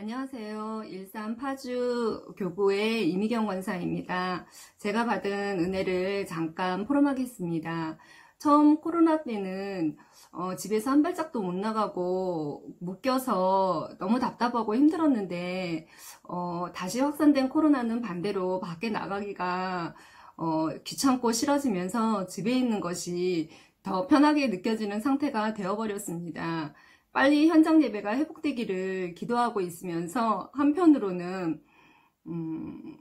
안녕하세요. 일산 파주 교구의 이미경 권사입니다. 제가 받은 은혜를 잠깐 포럼하겠습니다. 처음 코로나 때는 어, 집에서 한 발짝도 못 나가고 묶여서 너무 답답하고 힘들었는데 어, 다시 확산된 코로나는 반대로 밖에 나가기가 어, 귀찮고 싫어지면서 집에 있는 것이 더 편하게 느껴지는 상태가 되어버렸습니다. 빨리 현장 예배가 회복되기를 기도하고 있으면서 한편으로는 음,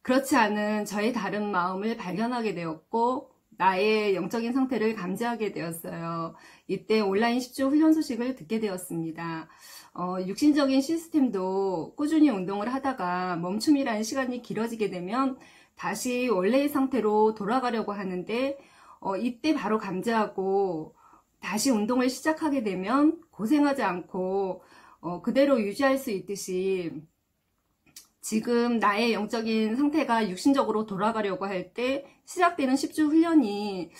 그렇지 않은 저의 다른 마음을 발견하게 되었고 나의 영적인 상태를 감지하게 되었어요. 이때 온라인 10주 훈련 소식을 듣게 되었습니다. 어, 육신적인 시스템도 꾸준히 운동을 하다가 멈춤이라는 시간이 길어지게 되면 다시 원래의 상태로 돌아가려고 하는데 어, 이때 바로 감지하고 다시 운동을 시작하게 되면 고생하지 않고 어, 그대로 유지할 수 있듯이 지금 나의 영적인 상태가 육신적으로 돌아가려고 할 때 시작되는 10주 훈련이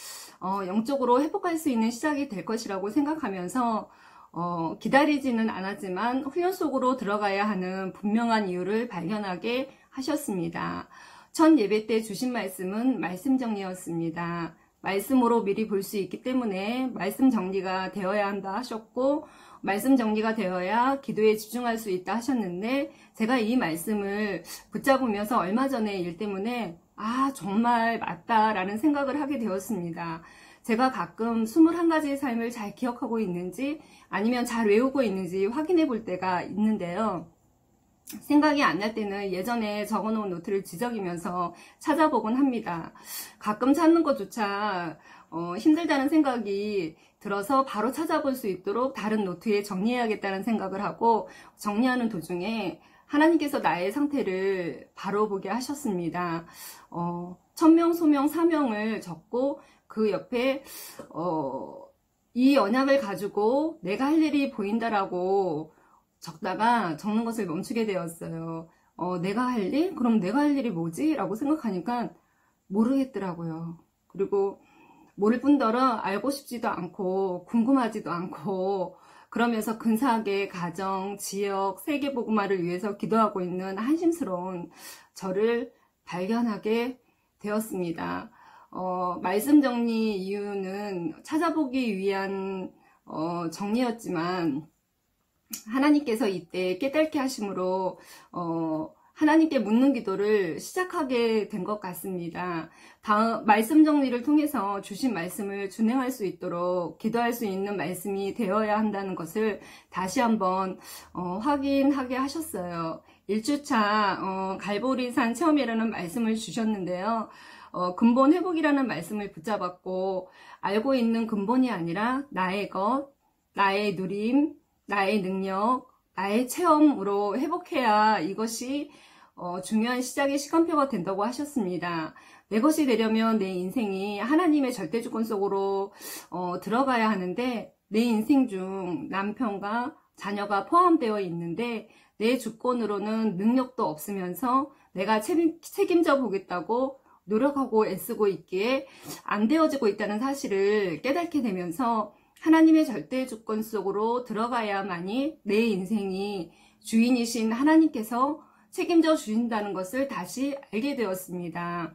어, 영적으로 회복할 수 있는 시작이 될 것이라고 생각하면서 어, 기다리지는 않았지만 훈련 속으로 들어가야 하는 분명한 이유를 발견하게 하셨습니다. 첫 예배 때 주신 말씀은 말씀 정리였습니다. 말씀으로 미리 볼 수 있기 때문에 말씀 정리가 되어야 한다 하셨고 말씀 정리가 되어야 기도에 집중할 수 있다 하셨는데 제가 이 말씀을 붙잡으면서 얼마 전에 일 때문에 아 정말 맞다라는 생각을 하게 되었습니다. 제가 가끔 21가지의 삶을 잘 기억하고 있는지 아니면 잘 외우고 있는지 확인해 볼 때가 있는데요. 생각이 안 날 때는 예전에 적어놓은 노트를 지적이면서 찾아보곤 합니다. 가끔 찾는 것조차 어, 힘들다는 생각이 들어서 바로 찾아볼 수 있도록 다른 노트에 정리해야겠다는 생각을 하고 정리하는 도중에 하나님께서 나의 상태를 바로 보게 하셨습니다. 어, 천명, 소명, 사명을 적고 그 옆에 어, 이 언약을 가지고 내가 할 일이 보인다라고 적다가 적는 것을 멈추게 되었어요. 어, 내가 할 일? 그럼 내가 할 일이 뭐지? 라고 생각하니까 모르겠더라고요. 그리고 모를 뿐더러 알고 싶지도 않고 궁금하지도 않고 그러면서 근사하게 가정, 지역, 세계 보고마를 위해서 기도하고 있는 한심스러운 저를 발견하게 되었습니다. 어, 말씀 정리 이유는 찾아보기 위한 어, 정리였지만 하나님께서 이때 깨달게 하심으로 어, 하나님께 묻는 기도를 시작하게 된 것 같습니다. 다음 말씀 정리를 통해서 주신 말씀을 준행할 수 있도록 기도할 수 있는 말씀이 되어야 한다는 것을 다시 한번 어, 확인하게 하셨어요. 1주차 어, 갈보리산 체험이라는 말씀을 주셨는데요. 어, 근본 회복이라는 말씀을 붙잡았고 알고 있는 근본이 아니라 나의 것, 나의 누림, 나의 능력, 나의 체험으로 회복해야 이것이 어, 중요한 시작의 시간표가 된다고 하셨습니다. 내 것이 되려면 내 인생이 하나님의 절대 주권 속으로 어, 들어가야 하는데 내 인생 중 남편과 자녀가 포함되어 있는데 내 주권으로는 능력도 없으면서 내가 책임, 책임져 보겠다고 노력하고 애쓰고 있기에 안 되어지고 있다는 사실을 깨닫게 되면서 하나님의 절대 주권 속으로 들어가야만이 내 인생이 주인이신 하나님께서 책임져 주신다는 것을 다시 알게 되었습니다.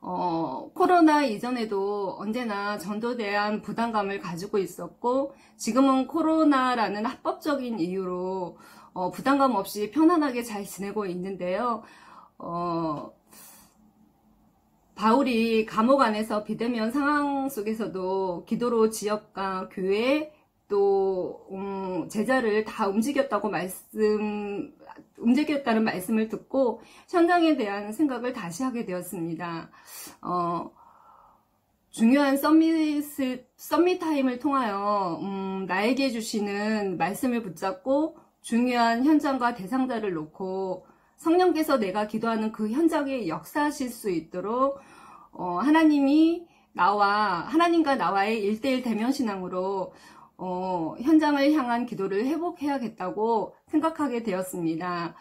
어, 코로나 이전에도 언제나 전도에 대한 부담감을 가지고 있었고 지금은 코로나라는 합법적인 이유로 어, 부담감 없이 편안하게 잘 지내고 있는데요. 어, 바울이 감옥 안에서 비대면 상황 속에서도 기도로 지역과 교회 또 음, 제자를 다 움직였다고 말씀 움직였다는 말씀을 듣고 현장에 대한 생각을 다시 하게 되었습니다. 어, 중요한 썸밋을 서밋 타임을 통하여 음, 나에게 주시는 말씀을 붙잡고 중요한 현장과 대상자를 놓고 성령께서 내가 기도하는 그 현장에 역사하실 수 있도록 어, 하나님이 나와 하나님과 나와의 일대일 대면 신앙으로 어, 현장을 향한 기도를 회복해야겠다고 생각하게 되었습니다.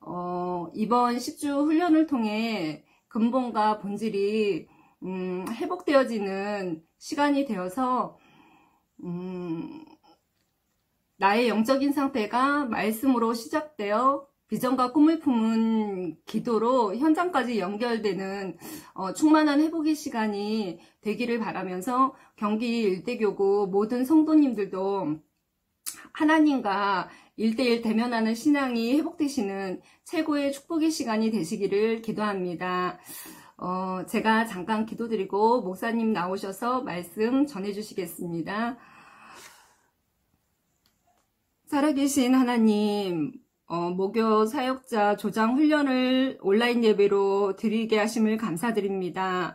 어, 이번 10주 훈련을 통해 근본과 본질이 음, 회복되어지는 시간이 되어서 음, 나의 영적인 상태가 말씀으로 시작되어 비전과 꿈을 품은 기도로 현장까지 연결되는 어, 충만한 회복의 시간이 되기를 바라면서 경기 일대교구 모든 성도님들도 하나님과 일대일 대면하는 신앙이 회복되시는 최고의 축복의 시간이 되시기를 기도합니다. 어, 제가 잠깐 기도드리고 목사님 나오셔서 말씀 전해주시겠습니다. 살아계신 하나님, 어, 목요 사역자 조장 훈련을 온라인 예배로 드리게 하심을 감사드립니다.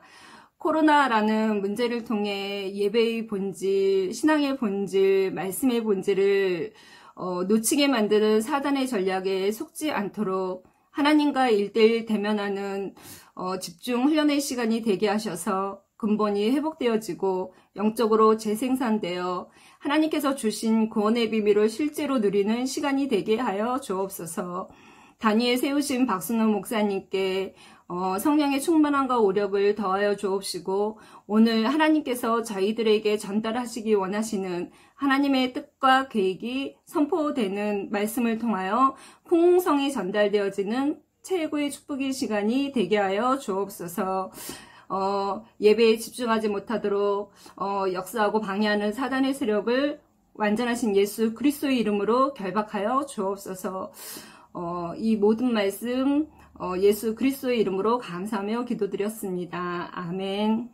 코로나라는 문제를 통해 예배의 본질, 신앙의 본질, 말씀의 본질을 어, 놓치게 만드는 사단의 전략에 속지 않도록 하나님과 일대일 대면하는 어, 집중 훈련의 시간이 되게 하셔서 근본이 회복되어지고 영적으로 재생산되어 하나님께서 주신 구원의 비밀을 실제로 누리는 시간이 되게 하여 주옵소서. 단위에 세우신 박순호 목사님께 어, 성령의 충만함과 오력을 더하여 주옵시고 오늘 하나님께서 저희들에게 전달하시기 원하시는 하나님의 뜻과 계획이 선포되는 말씀을 통하여 풍성히 전달되어지는 최고의 축복의 시간이 되게 하여 주옵소서. 어, 예배에 집중하지 못하도록 어, 역사하고 방해하는 사단의 세력을 완전하신 예수 그리스도의 이름으로 결박하여 주옵소서. 어, 이 모든 말씀 어, 예수 그리스도의 이름으로 감사하며 기도드렸습니다. 아멘.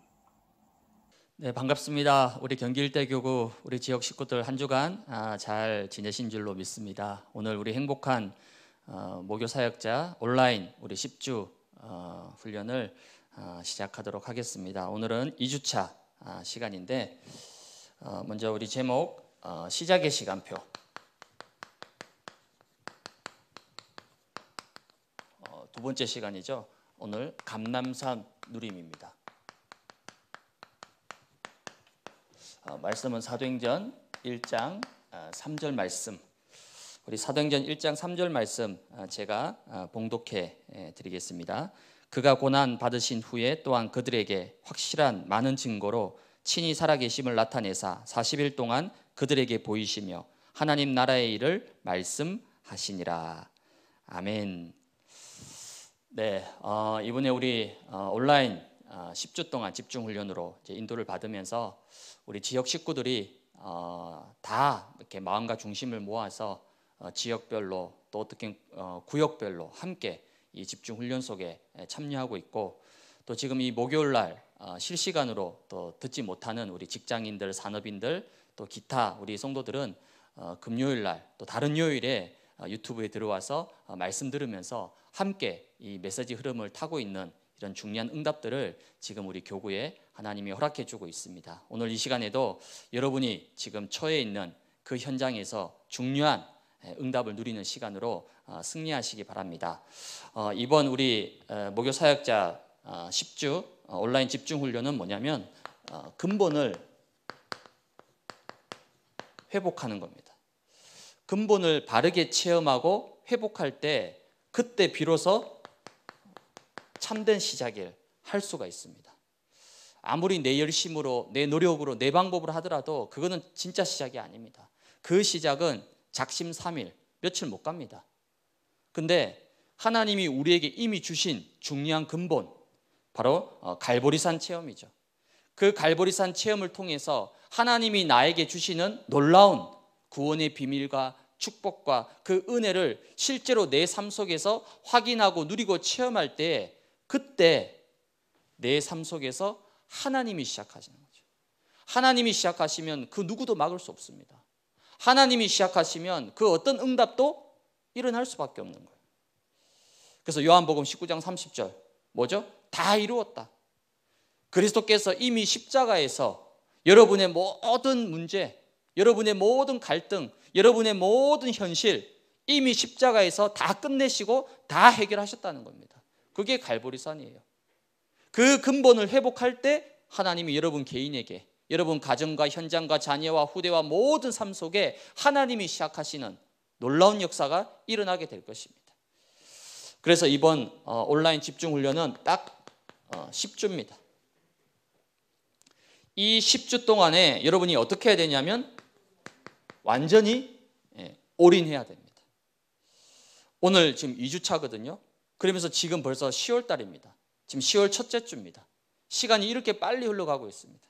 네, 반갑습니다. 우리 경기일대교구 우리 지역 식구들 한 주간 아, 잘 지내신 줄로 믿습니다. 오늘 우리 행복한 어, 모교 사역자 온라인 우리 10주 어, 훈련을 아, 시작하도록 하겠습니다. 오늘은 2주차 아, 시간인데 어, 먼저 우리 제목 어, 시작의 시간표 어, 두 번째 시간이죠. 오늘 감남산 누림입니다. 말씀은 사도행전 1장 3절 아, 말씀 우리 사도행전 1장 3절 말씀 제가 봉독해 예, 드리겠습니다. 그가 고난 받으신 후에 또한 그들에게 확실한 많은 증거로 친히 살아계심을 나타내사 40일 동안 그들에게 보이시며 하나님 나라의 일을 말씀하시니라. 아멘. 네, 어, 이번에 우리 어, 온라인 어, 10주 동안 집중 훈련으로 인도를 받으면서 우리 지역 식구들이 어, 다 이렇게 마음과 중심을 모아서 어, 지역별로 또 어떻게 어, 구역별로 함께 이 집중 훈련 속에 참여하고 있고 또 지금 이 목요일 날 어, 실시간으로 또 듣지 못하는 우리 직장인들, 산업인들 또 기타 우리 성도들은 어, 금요일 날 또 다른 요일에 어, 유튜브에 들어와서 말씀 들으면서 함께 이 메시지 흐름을 타고 있는 이런 중요한 응답들을 지금 우리 교구에 하나님이 허락해 주고 있습니다. 오늘 이 시간에도 여러분이 지금 처해 있는 그 현장에서 중요한 응답을 누리는 시간으로 어, 승리하시기 바랍니다. 어, 이번 우리 어, 목요 사역자 10주 온라인 집중 훈련은 뭐냐면 근본을 회복하는 겁니다. 근본을 바르게 체험하고 회복할 때 그때 비로소 참된 시작을 할 수가 있습니다. 아무리 내 열심으로 내 노력으로 내 방법으로 하더라도 그거는 진짜 시작이 아닙니다. 그 시작은 작심 삼일 며칠 못 갑니다. 근데 하나님이 우리에게 이미 주신 중요한 근본 바로 어, 갈보리산 체험이죠. 그 갈보리산 체험을 통해서 하나님이 나에게 주시는 놀라운 구원의 비밀과 축복과 그 은혜를 실제로 내 삶 속에서 확인하고 누리고 체험할 때 그때 내 삶 속에서 하나님이 시작하시는 거죠. 하나님이 시작하시면 그 누구도 막을 수 없습니다. 하나님이 시작하시면 그 어떤 응답도 일어날 수밖에 없는 거예요. 그래서 요한복음 19장 30절 뭐죠? 다 이루었다. 그리스도께서 이미 십자가에서 여러분의 모든 문제, 여러분의 모든 갈등, 여러분의 모든 현실 이미 십자가에서 다 끝내시고 다 해결하셨다는 겁니다. 그게 갈보리산이에요. 그 근본을 회복할 때 하나님이 여러분 개인에게 여러분 가정과 현장과 자녀와 후대와 모든 삶 속에 하나님이 시작하시는 놀라운 역사가 일어나게 될 것입니다. 그래서 이번 어, 온라인 집중 훈련은 딱 10주입니다. 어, 이 10주 동안에 여러분이 어떻게 해야 되냐면 완전히 예, 올인해야 됩니다. 오늘 지금 2주 차거든요. 그러면서 지금 벌써 10월 달입니다. 지금 10월 첫째 주입니다. 시간이 이렇게 빨리 흘러가고 있습니다.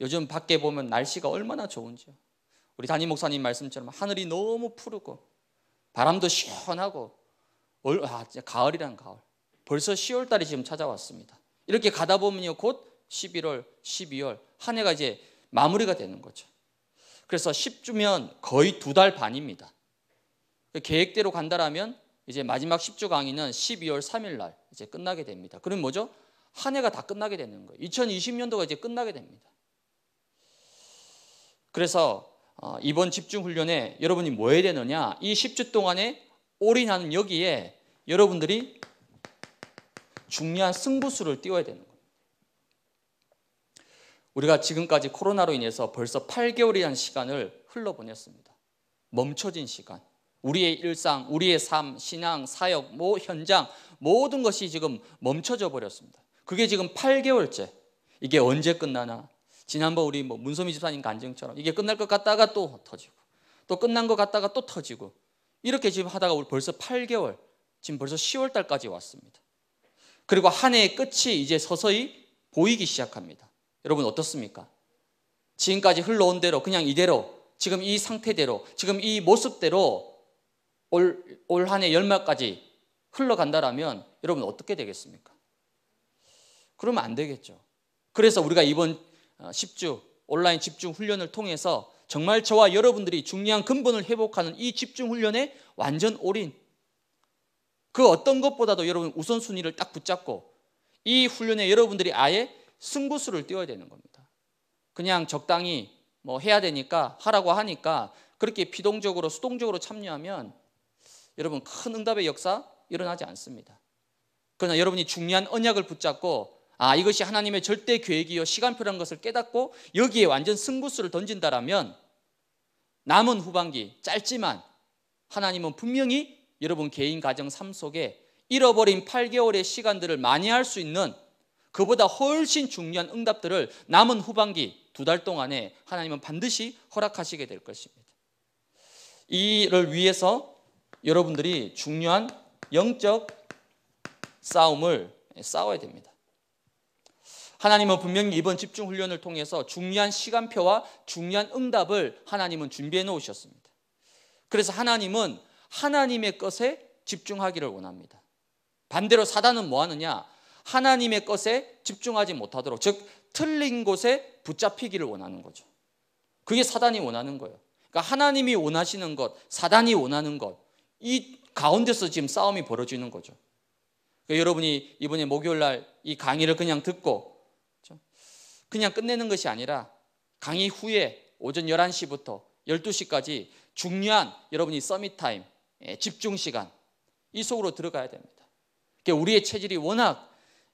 요즘 밖에 보면 날씨가 얼마나 좋은지요. 우리 담임 목사님 말씀처럼 하늘이 너무 푸르고 바람도 시원하고 아, 가을이란 가을 벌써 10월 달이 지금 찾아왔습니다. 이렇게 가다 보면곧 11월, 12월 한 해가 이제 마무리가 되는 거죠. 그래서 10주면 거의 두 달 반입니다. 그 계획대로 간다라면 이제 마지막 10주 강의는 12월 3일 날 이제 끝나게 됩니다. 그럼 뭐죠? 한 해가 다 끝나게 되는 거예요. 2020년도가 이제 끝나게 됩니다. 그래서 어, 이번 집중훈련에 여러분이 뭐 해야 되느냐 이 10주 동안에 올인하는 여기에 여러분들이 중요한 승부수를 띄워야 되는 거예요 우리가 지금까지 코로나로 인해서 벌써 8개월이라는 시간을 흘러보냈습니다 멈춰진 시간 우리의 일상, 우리의 삶, 신앙, 사역, 모 뭐 현장 모든 것이 지금 멈춰져 버렸습니다. 그게 지금 8개월째. 이게 언제 끝나나? 지난번 우리 뭐 문소미 집사님 간증처럼 이게 끝날 것 같다가 또 터지고 또 끝난 것 같다가 또 터지고 이렇게 지금 하다가 우리 벌써 8개월 지금 벌써 10월 달까지 왔습니다. 그리고 한 해의 끝이 이제 서서히 보이기 시작합니다. 여러분 어떻습니까? 지금까지 흘러온 대로 그냥 이대로 지금 이 상태대로 지금 이 모습대로 올올한해 열마까지 흘러간다라면 여러분 어떻게 되겠습니까? 그러면 안 되겠죠. 그래서 우리가 이번 10주 어, 온라인 집중 훈련을 통해서 정말 저와 여러분들이 중요한 근본을 회복하는 이 집중 훈련에 완전 올인 그 어떤 것보다도 여러분 우선순위를 딱 붙잡고 이 훈련에 여러분들이 아예 승부수를 띄워야 되는 겁니다. 그냥 적당히 뭐 해야 되니까 하라고 하니까 그렇게 비동적으로 수동적으로 참여하면 여러분 큰 응답의 역사 일어나지 않습니다. 그러나 여러분이 중요한 언약을 붙잡고 아, 이것이 하나님의 절대 계획이요 시간표라는 것을 깨닫고 여기에 완전 승부수를 던진다라면 남은 후반기 짧지만 하나님은 분명히 여러분 개인 가정 삶 속에 잃어버린 8개월의 시간들을 많이 할 수 있는 그보다 훨씬 중요한 응답들을 남은 후반기 두 달 동안에 하나님은 반드시 허락하시게 될 것입니다. 이를 위해서 여러분들이 중요한 영적 싸움을 싸워야 됩니다. 하나님은 분명히 이번 집중 훈련을 통해서 중요한 시간표와 중요한 응답을 하나님은 준비해 놓으셨습니다. 그래서 하나님은 하나님의 것에 집중하기를 원합니다. 반대로 사단은 뭐 하느냐? 하나님의 것에 집중하지 못하도록 즉 틀린 곳에 붙잡히기를 원하는 거죠. 그게 사단이 원하는 거예요. 그러니까 하나님이 원하시는 것, 사단이 원하는 것, 이 가운데서 지금 싸움이 벌어지는 거죠. 그러니까 여러분이 이번에 목요일 날 이 강의를 그냥 듣고 그냥 끝내는 것이 아니라 강의 후에 오전 11시부터 12시까지 중요한 여러분이 서밋 타임, 예, 집중 시간 이 속으로 들어가야 됩니다. 우리의 체질이 워낙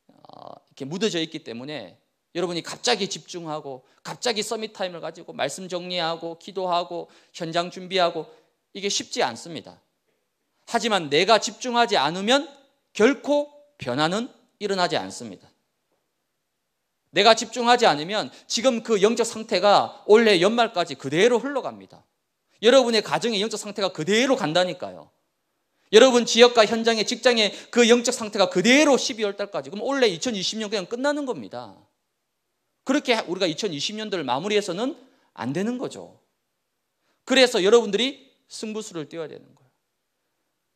어, 이렇게 묻어져 있기 때문에 여러분이 갑자기 집중하고 갑자기 서밋 타임을 가지고 말씀 정리하고 기도하고 현장 준비하고 이게 쉽지 않습니다. 하지만 내가 집중하지 않으면 결코 변화는 일어나지 않습니다. 내가 집중하지 않으면 지금 그 영적 상태가 올해 연말까지 그대로 흘러갑니다. 여러분의 가정의 영적 상태가 그대로 간다니까요. 여러분 지역과 현장의 직장의 그 영적 상태가 그대로 12월 달까지 그럼 올해 2020년 그냥 끝나는 겁니다. 그렇게 우리가 2020년도를 마무리해서는 안 되는 거죠. 그래서 여러분들이 승부수를 띄워야 되는 거예요.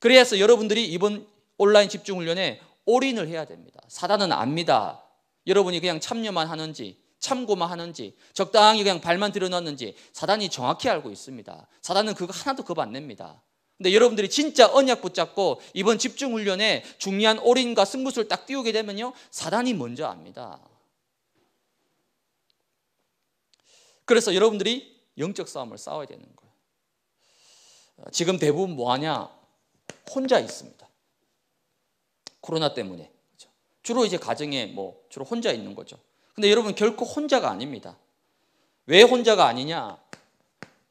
그래서 여러분들이 이번 온라인 집중 훈련에 올인을 해야 됩니다. 사단은 압니다. 여러분이 그냥 참여만 하는지 참고만 하는지 적당히 그냥 발만 들여놨는지 사단이 정확히 알고 있습니다. 사단은 그거 하나도 겁 안 냅니다. 근데 여러분들이 진짜 언약 붙잡고 이번 집중 훈련에 중요한 올인과 승부수를 딱 띄우게 되면요. 사단이 먼저 압니다. 그래서 여러분들이 영적 싸움을 싸워야 되는 거예요. 지금 대부분 뭐 하냐? 혼자 있습니다. 코로나 때문에 주로 이제 가정에 뭐 주로 혼자 있는 거죠. 근데 여러분 결코 혼자가 아닙니다. 왜 혼자가 아니냐?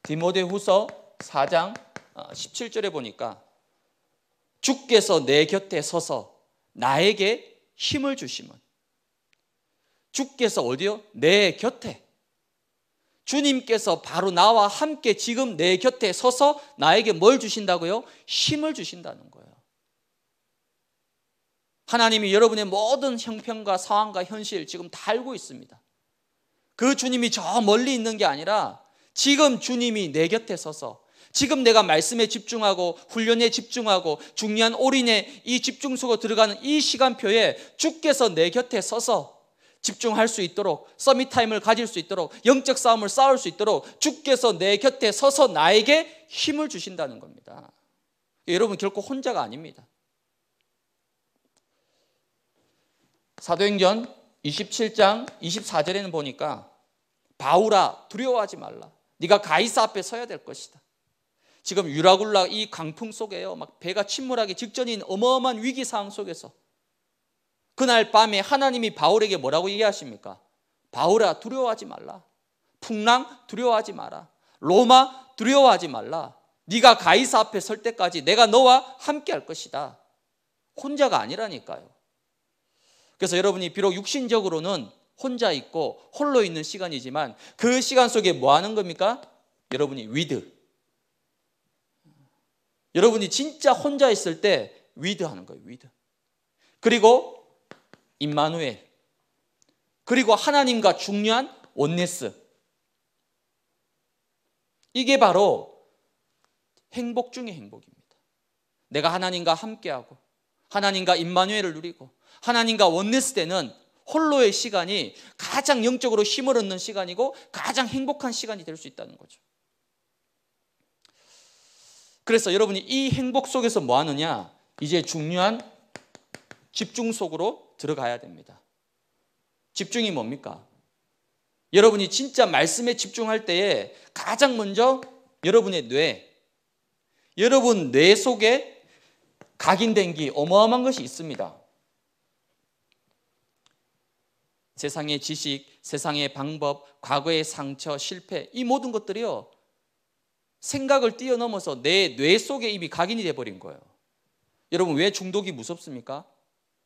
디모데후서 4장 17절에 어, 보니까 주께서 내 곁에 서서 나에게 힘을 주시면 주께서 어디요? 내 곁에 주님께서 바로 나와 함께 지금 내 곁에 서서 나에게 뭘 주신다고요? 힘을 주신다는 거예요. 하나님이 여러분의 모든 형편과 상황과 현실 지금 다 알고 있습니다. 그 주님이 저 멀리 있는 게 아니라 지금 주님이 내 곁에 서서 지금 내가 말씀에 집중하고 훈련에 집중하고 중요한 올인에 이 집중 속으로 들어가는 이 시간표에 주께서 내 곁에 서서 집중할 수 있도록 서밋 타임을 가질 수 있도록 영적 싸움을 싸울 수 있도록 주께서 내 곁에 서서 나에게 힘을 주신다는 겁니다. 여러분 결코 혼자가 아닙니다. 사도행전 27장 24절에는 보니까 바울아 두려워하지 말라. 네가 가이사 앞에 서야 될 것이다. 지금 유라굴라 이 강풍 속에요. 막 배가 침몰하기 직전인 어마어마한 위기 상황 속에서 그날 밤에 하나님이 바울에게 뭐라고 얘기하십니까? 바울아 두려워하지 말라. 풍랑 두려워하지 마라. 로마 두려워하지 말라. 네가 가이사 앞에 설 때까지 내가 너와 함께 할 것이다. 혼자가 아니라니까요. 그래서 여러분이 비록 육신적으로는 혼자 있고 홀로 있는 시간이지만 그 시간 속에 뭐 하는 겁니까? 여러분이 위드. 여러분이 진짜 혼자 있을 때 위드 하는 거예요, 위드. 그리고 임마누엘. 그리고 하나님과 중요한 온네스. 이게 바로 행복 중의 행복입니다. 내가 하나님과 함께하고 하나님과 임마누엘을 누리고 하나님과 원냈을 때는 홀로의 시간이 가장 영적으로 힘을 얻는 시간이고 가장 행복한 시간이 될 수 있다는 거죠. 그래서 여러분이 이 행복 속에서 뭐 하느냐? 이제 중요한 집중 속으로 들어가야 됩니다. 집중이 뭡니까? 여러분이 진짜 말씀에 집중할 때에 가장 먼저 여러분의 뇌, 여러분 뇌 속에 각인된 게 어마어마한 것이 있습니다. 세상의 지식, 세상의 방법, 과거의 상처, 실패 이 모든 것들이요 생각을 뛰어넘어서 내 뇌 속에 이미 각인이 돼버린 거예요. 여러분 왜 중독이 무섭습니까?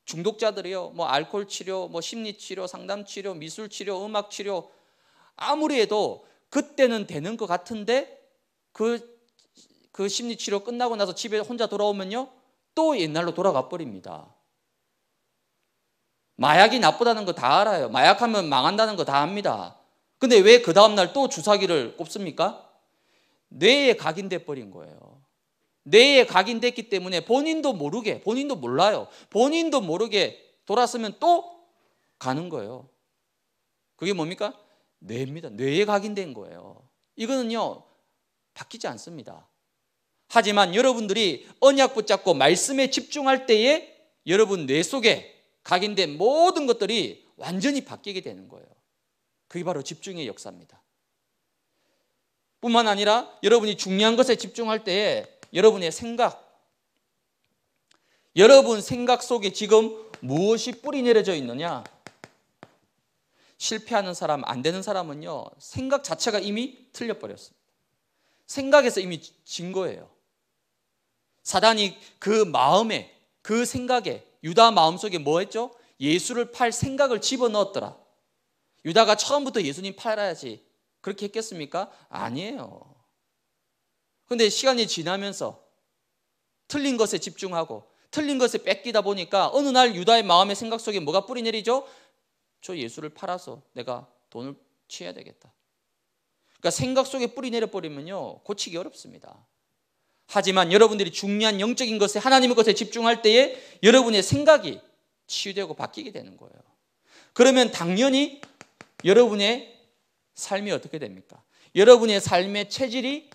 중독자들이요 뭐 알코올 치료, 뭐 심리 치료, 상담 치료, 미술 치료, 음악 치료 아무리 해도 그때는 되는 것 같은데 그, 그 심리 치료 끝나고 나서 집에 혼자 돌아오면요 또 옛날로 돌아가 버립니다. 마약이 나쁘다는 거 다 알아요. 마약하면 망한다는 거 다 압니다. 근데 왜 그 다음날 또 주사기를 꼽습니까? 뇌에 각인돼 버린 거예요. 뇌에 각인됐기 때문에 본인도 모르게, 본인도 몰라요. 본인도 모르게 돌았으면 또 가는 거예요. 그게 뭡니까? 뇌입니다. 뇌에 각인된 거예요. 이거는요, 바뀌지 않습니다. 하지만 여러분들이 언약 붙잡고 말씀에 집중할 때에 여러분 뇌 속에 각인된 모든 것들이 완전히 바뀌게 되는 거예요. 그게 바로 집중의 역사입니다. 뿐만 아니라 여러분이 중요한 것에 집중할 때 여러분의 생각, 여러분 생각 속에 지금 무엇이 뿌리 내려져 있느냐? 실패하는 사람, 안 되는 사람은요, 생각 자체가 이미 틀려버렸습니다. 생각에서 이미 진 거예요. 사단이 그 마음에, 그 생각에, 유다 마음속에 뭐 했죠? 예수를 팔 생각을 집어넣었더라. 유다가 처음부터 예수님 팔아야지. 그렇게 했겠습니까? 아니에요. 근데 시간이 지나면서 틀린 것에 집중하고 틀린 것에 뺏기다 보니까 어느 날 유다의 마음의 생각 속에 뭐가 뿌리 내리죠? 저 예수를 팔아서 내가 돈을 취해야 되겠다. 그러니까 생각 속에 뿌리 내려버리면요. 고치기 어렵습니다. 하지만 여러분들이 중요한 영적인 것에 하나님의 것에 집중할 때에 여러분의 생각이 치유되고 바뀌게 되는 거예요. 그러면 당연히 여러분의 삶이 어떻게 됩니까? 여러분의 삶의 체질이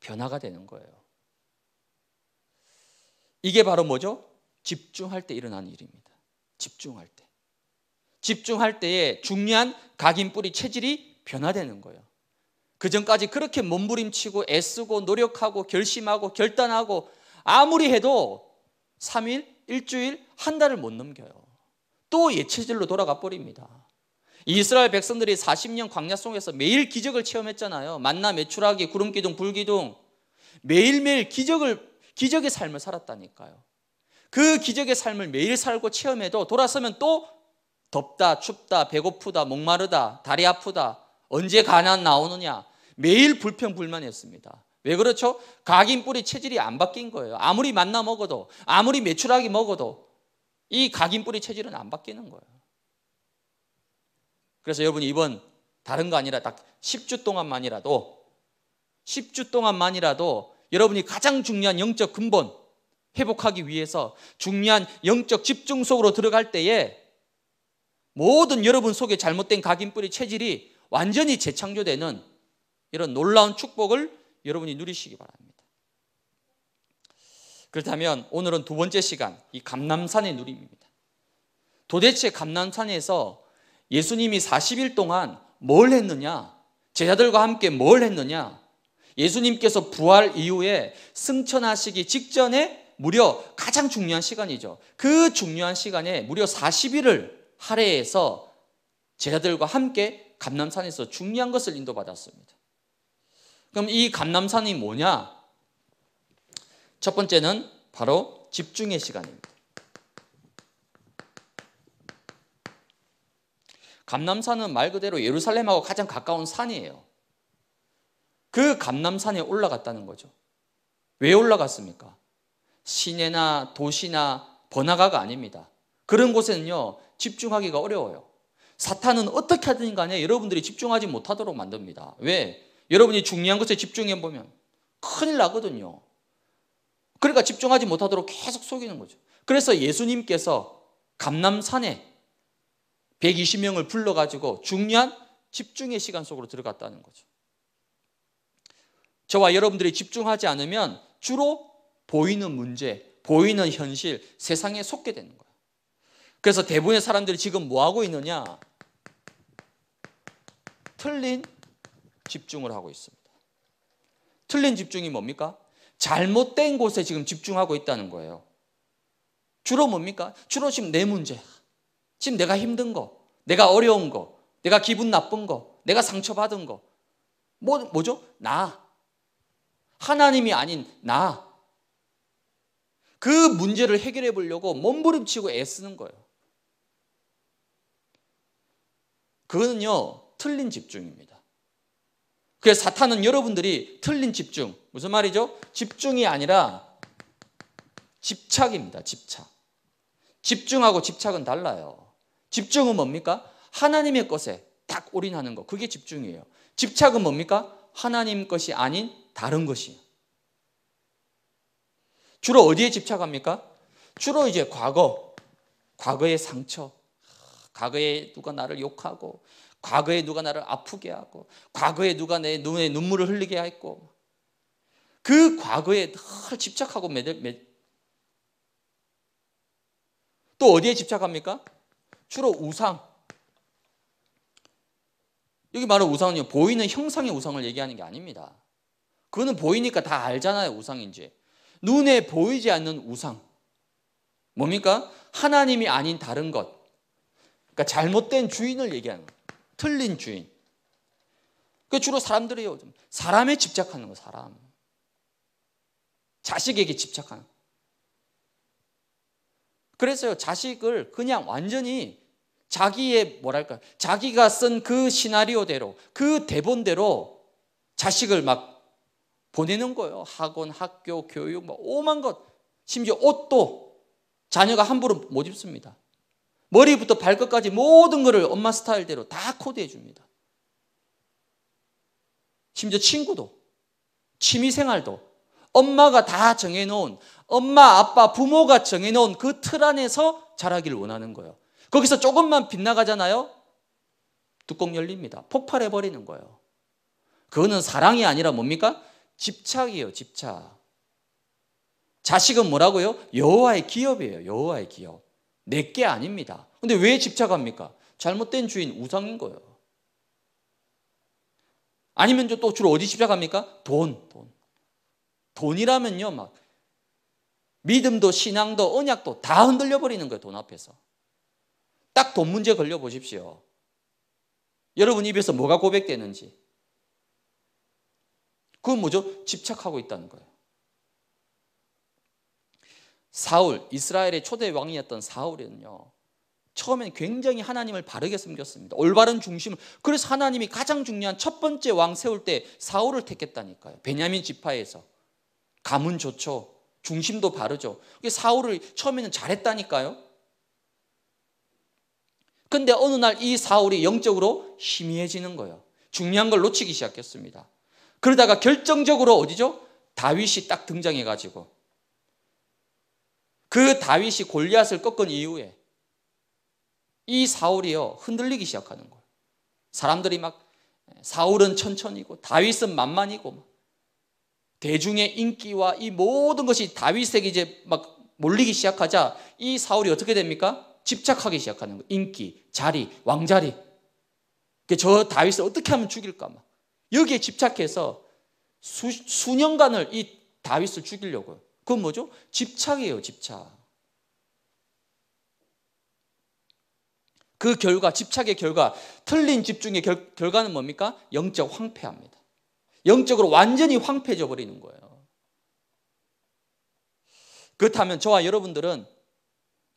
변화가 되는 거예요. 이게 바로 뭐죠? 집중할 때 일어나는 일입니다. 집중할 때. 집중할 때에 중요한 각인 뿌리 체질이 변화되는 거예요. 그 전까지 그렇게 몸부림치고 애쓰고 노력하고 결심하고 결단하고 아무리 해도 3일, 일주일, 한 달을 못 넘겨요. 또 예체질로 돌아가 버립니다. 이스라엘 백성들이 40년 광야 속에서 매일 기적을 체험했잖아요. 만나 매출하기, 구름 기둥, 불 기둥. 매일매일 기적을 기적의 삶을 살았다니까요. 그 기적의 삶을 매일 살고 체험해도 돌아서면 또 덥다, 춥다, 배고프다, 목마르다, 다리 아프다, 언제 가난 나오느냐 매일 불평불만이었습니다. 왜 그렇죠? 각인뿔이 체질이 안 바뀐 거예요. 아무리 만나 먹어도, 아무리 매출하기 먹어도 이 각인뿔이 체질은 안 바뀌는 거예요. 그래서 여러분 이번 다른 거 아니라 딱 10주 동안만이라도 10주 동안만이라도 여러분이 가장 중요한 영적 근본 회복하기 위해서 중요한 영적 집중 속으로 들어갈 때에 모든 여러분 속에 잘못된 각인뿌리 체질이 완전히 재창조되는 이런 놀라운 축복을 여러분이 누리시기 바랍니다. 그렇다면 오늘은 두 번째 시간, 이 감남산의 누림입니다. 도대체 감남산에서 예수님이 40일 동안 뭘 했느냐? 제자들과 함께 뭘 했느냐? 예수님께서 부활 이후에 승천하시기 직전에 무려 가장 중요한 시간이죠. 그 중요한 시간에 무려 40일을 할애해서 제자들과 함께 감남산에서 중요한 것을 인도받았습니다. 그럼 이 감람산이 뭐냐? 첫 번째는 바로 집중의 시간입니다. 감람산은 말 그대로 예루살렘하고 가장 가까운 산이에요. 그 감람산에 올라갔다는 거죠. 왜 올라갔습니까? 시내나 도시나 번화가가 아닙니다. 그런 곳에는요, 집중하기가 어려워요. 사탄은 어떻게 하든 간에 여러분들이 집중하지 못하도록 만듭니다. 왜? 여러분이 중요한 것에 집중해 보면 큰일 나거든요. 그러니까 집중하지 못하도록 계속 속이는 거죠. 그래서 예수님께서 감남산에 120명을 불러가지고 중요한 집중의 시간 속으로 들어갔다는 거죠. 저와 여러분들이 집중하지 않으면 주로 보이는 문제, 보이는 현실, 세상에 속게 되는 거예요. 그래서 대부분의 사람들이 지금 뭐 하고 있느냐? 틀린 집중을 하고 있습니다. 틀린 집중이 뭡니까? 잘못된 곳에 지금 집중하고 있다는 거예요. 주로 뭡니까? 주로 지금 내문제 지금 내가 힘든 거, 내가 어려운 거, 내가 기분 나쁜 거, 내가 상처받은 거. 뭐, 뭐죠? 나. 하나님이 아닌 나. 그 문제를 해결해 보려고 몸부림치고 애쓰는 거예요. 그거는요, 틀린 집중입니다. 그래서 사탄은 여러분들이 틀린 집중. 무슨 말이죠? 집중이 아니라 집착입니다. 집착. 집중하고 집착은 달라요. 집중은 뭡니까? 하나님의 것에 딱 올인하는 거. 그게 집중이에요. 집착은 뭡니까? 하나님 것이 아닌 다른 것이에요. 주로 어디에 집착합니까? 주로 이제 과거, 과거의 상처, 과거에 누가 나를 욕하고 과거에 누가 나를 아프게 하고, 과거에 누가 내 눈에 눈물을 흘리게 했고, 그 과거에 늘 집착하고 매들, 매... 또 어디에 집착합니까? 주로 우상. 여기 말하 우상은요, 보이는 형상의 우상을 얘기하는 게 아닙니다. 그거는 보이니까 다 알잖아요, 우상인지. 눈에 보이지 않는 우상. 뭡니까? 하나님이 아닌 다른 것. 그러니까 잘못된 주인을 얘기하는 거 틀린 주인. 그 주로 사람들이 요 사람에 집착하는 거 사람. 자식에게 집착하는. 그래서요 자식을 그냥 완전히 자기의 뭐랄까 자기가 쓴 그 시나리오대로 그 대본대로 자식을 막 보내는 거예요. 학원, 학교, 교육, 막 뭐, 오만 것 심지어 옷도 자녀가 함부로 못 입습니다. 머리부터 발끝까지 모든 것을 엄마 스타일대로 다코드해 줍니다. 심지어 친구도, 취미생활도 엄마가 다 정해놓은 엄마, 아빠, 부모가 정해놓은 그 틀 안에서 자라기를 원하는 거예요. 거기서 조금만 빗나가잖아요? 뚜껑 열립니다. 폭발해버리는 거예요. 그거는 사랑이 아니라 뭡니까? 집착이에요, 집착. 자식은 뭐라고요? 여호와의 기업이에요, 여호와의 기업. 내게 아닙니다. 근데 왜 집착합니까? 잘못된 주인 우상인 거예요. 아니면 또 주로 어디 집착합니까? 돈, 돈. 돈이라면요, 막 믿음도 신앙도 언약도 다 흔들려 버리는 거예요, 돈 앞에서. 딱 돈 문제 걸려 보십시오. 여러분 입에서 뭐가 고백되는지. 그건 뭐죠? 집착하고 있다는 거예요. 사울, 이스라엘의 초대 왕이었던 사울은요. 처음엔 굉장히 하나님을 바르게 섬겼습니다. 올바른 중심을 그래서 하나님이 가장 중요한 첫 번째 왕 세울 때 사울을 택했다니까요. 베냐민 지파에서 가문 좋죠. 중심도 바르죠. 사울을 처음에는 잘했다니까요. 근데 어느 날 이 사울이 영적으로 희미해지는 거예요. 중요한 걸 놓치기 시작했습니다. 그러다가 결정적으로 어디죠? 다윗이 딱 등장해 가지고 그 다윗이 골리앗을 꺾은 이후에 이 사울이요 흔들리기 시작하는 거예요. 사람들이 막 사울은 천천히고 다윗은 만만이고 막. 대중의 인기와 이 모든 것이 다윗에게 이제 막 몰리기 시작하자 이 사울이 어떻게 됩니까? 집착하기 시작하는 거예요. 인기, 자리, 왕자리. 그러니까 저 다윗을 어떻게 하면 죽일까 막 여기에 집착해서 수, 수년간을 이 다윗을 죽이려고요. 그건 뭐죠? 집착이에요, 집착. 그 결과, 집착의 결과, 틀린 집중의 결, 결과는 뭡니까? 영적 황폐합니다. 영적으로 완전히 황폐해져 버리는 거예요. 그렇다면 저와 여러분들은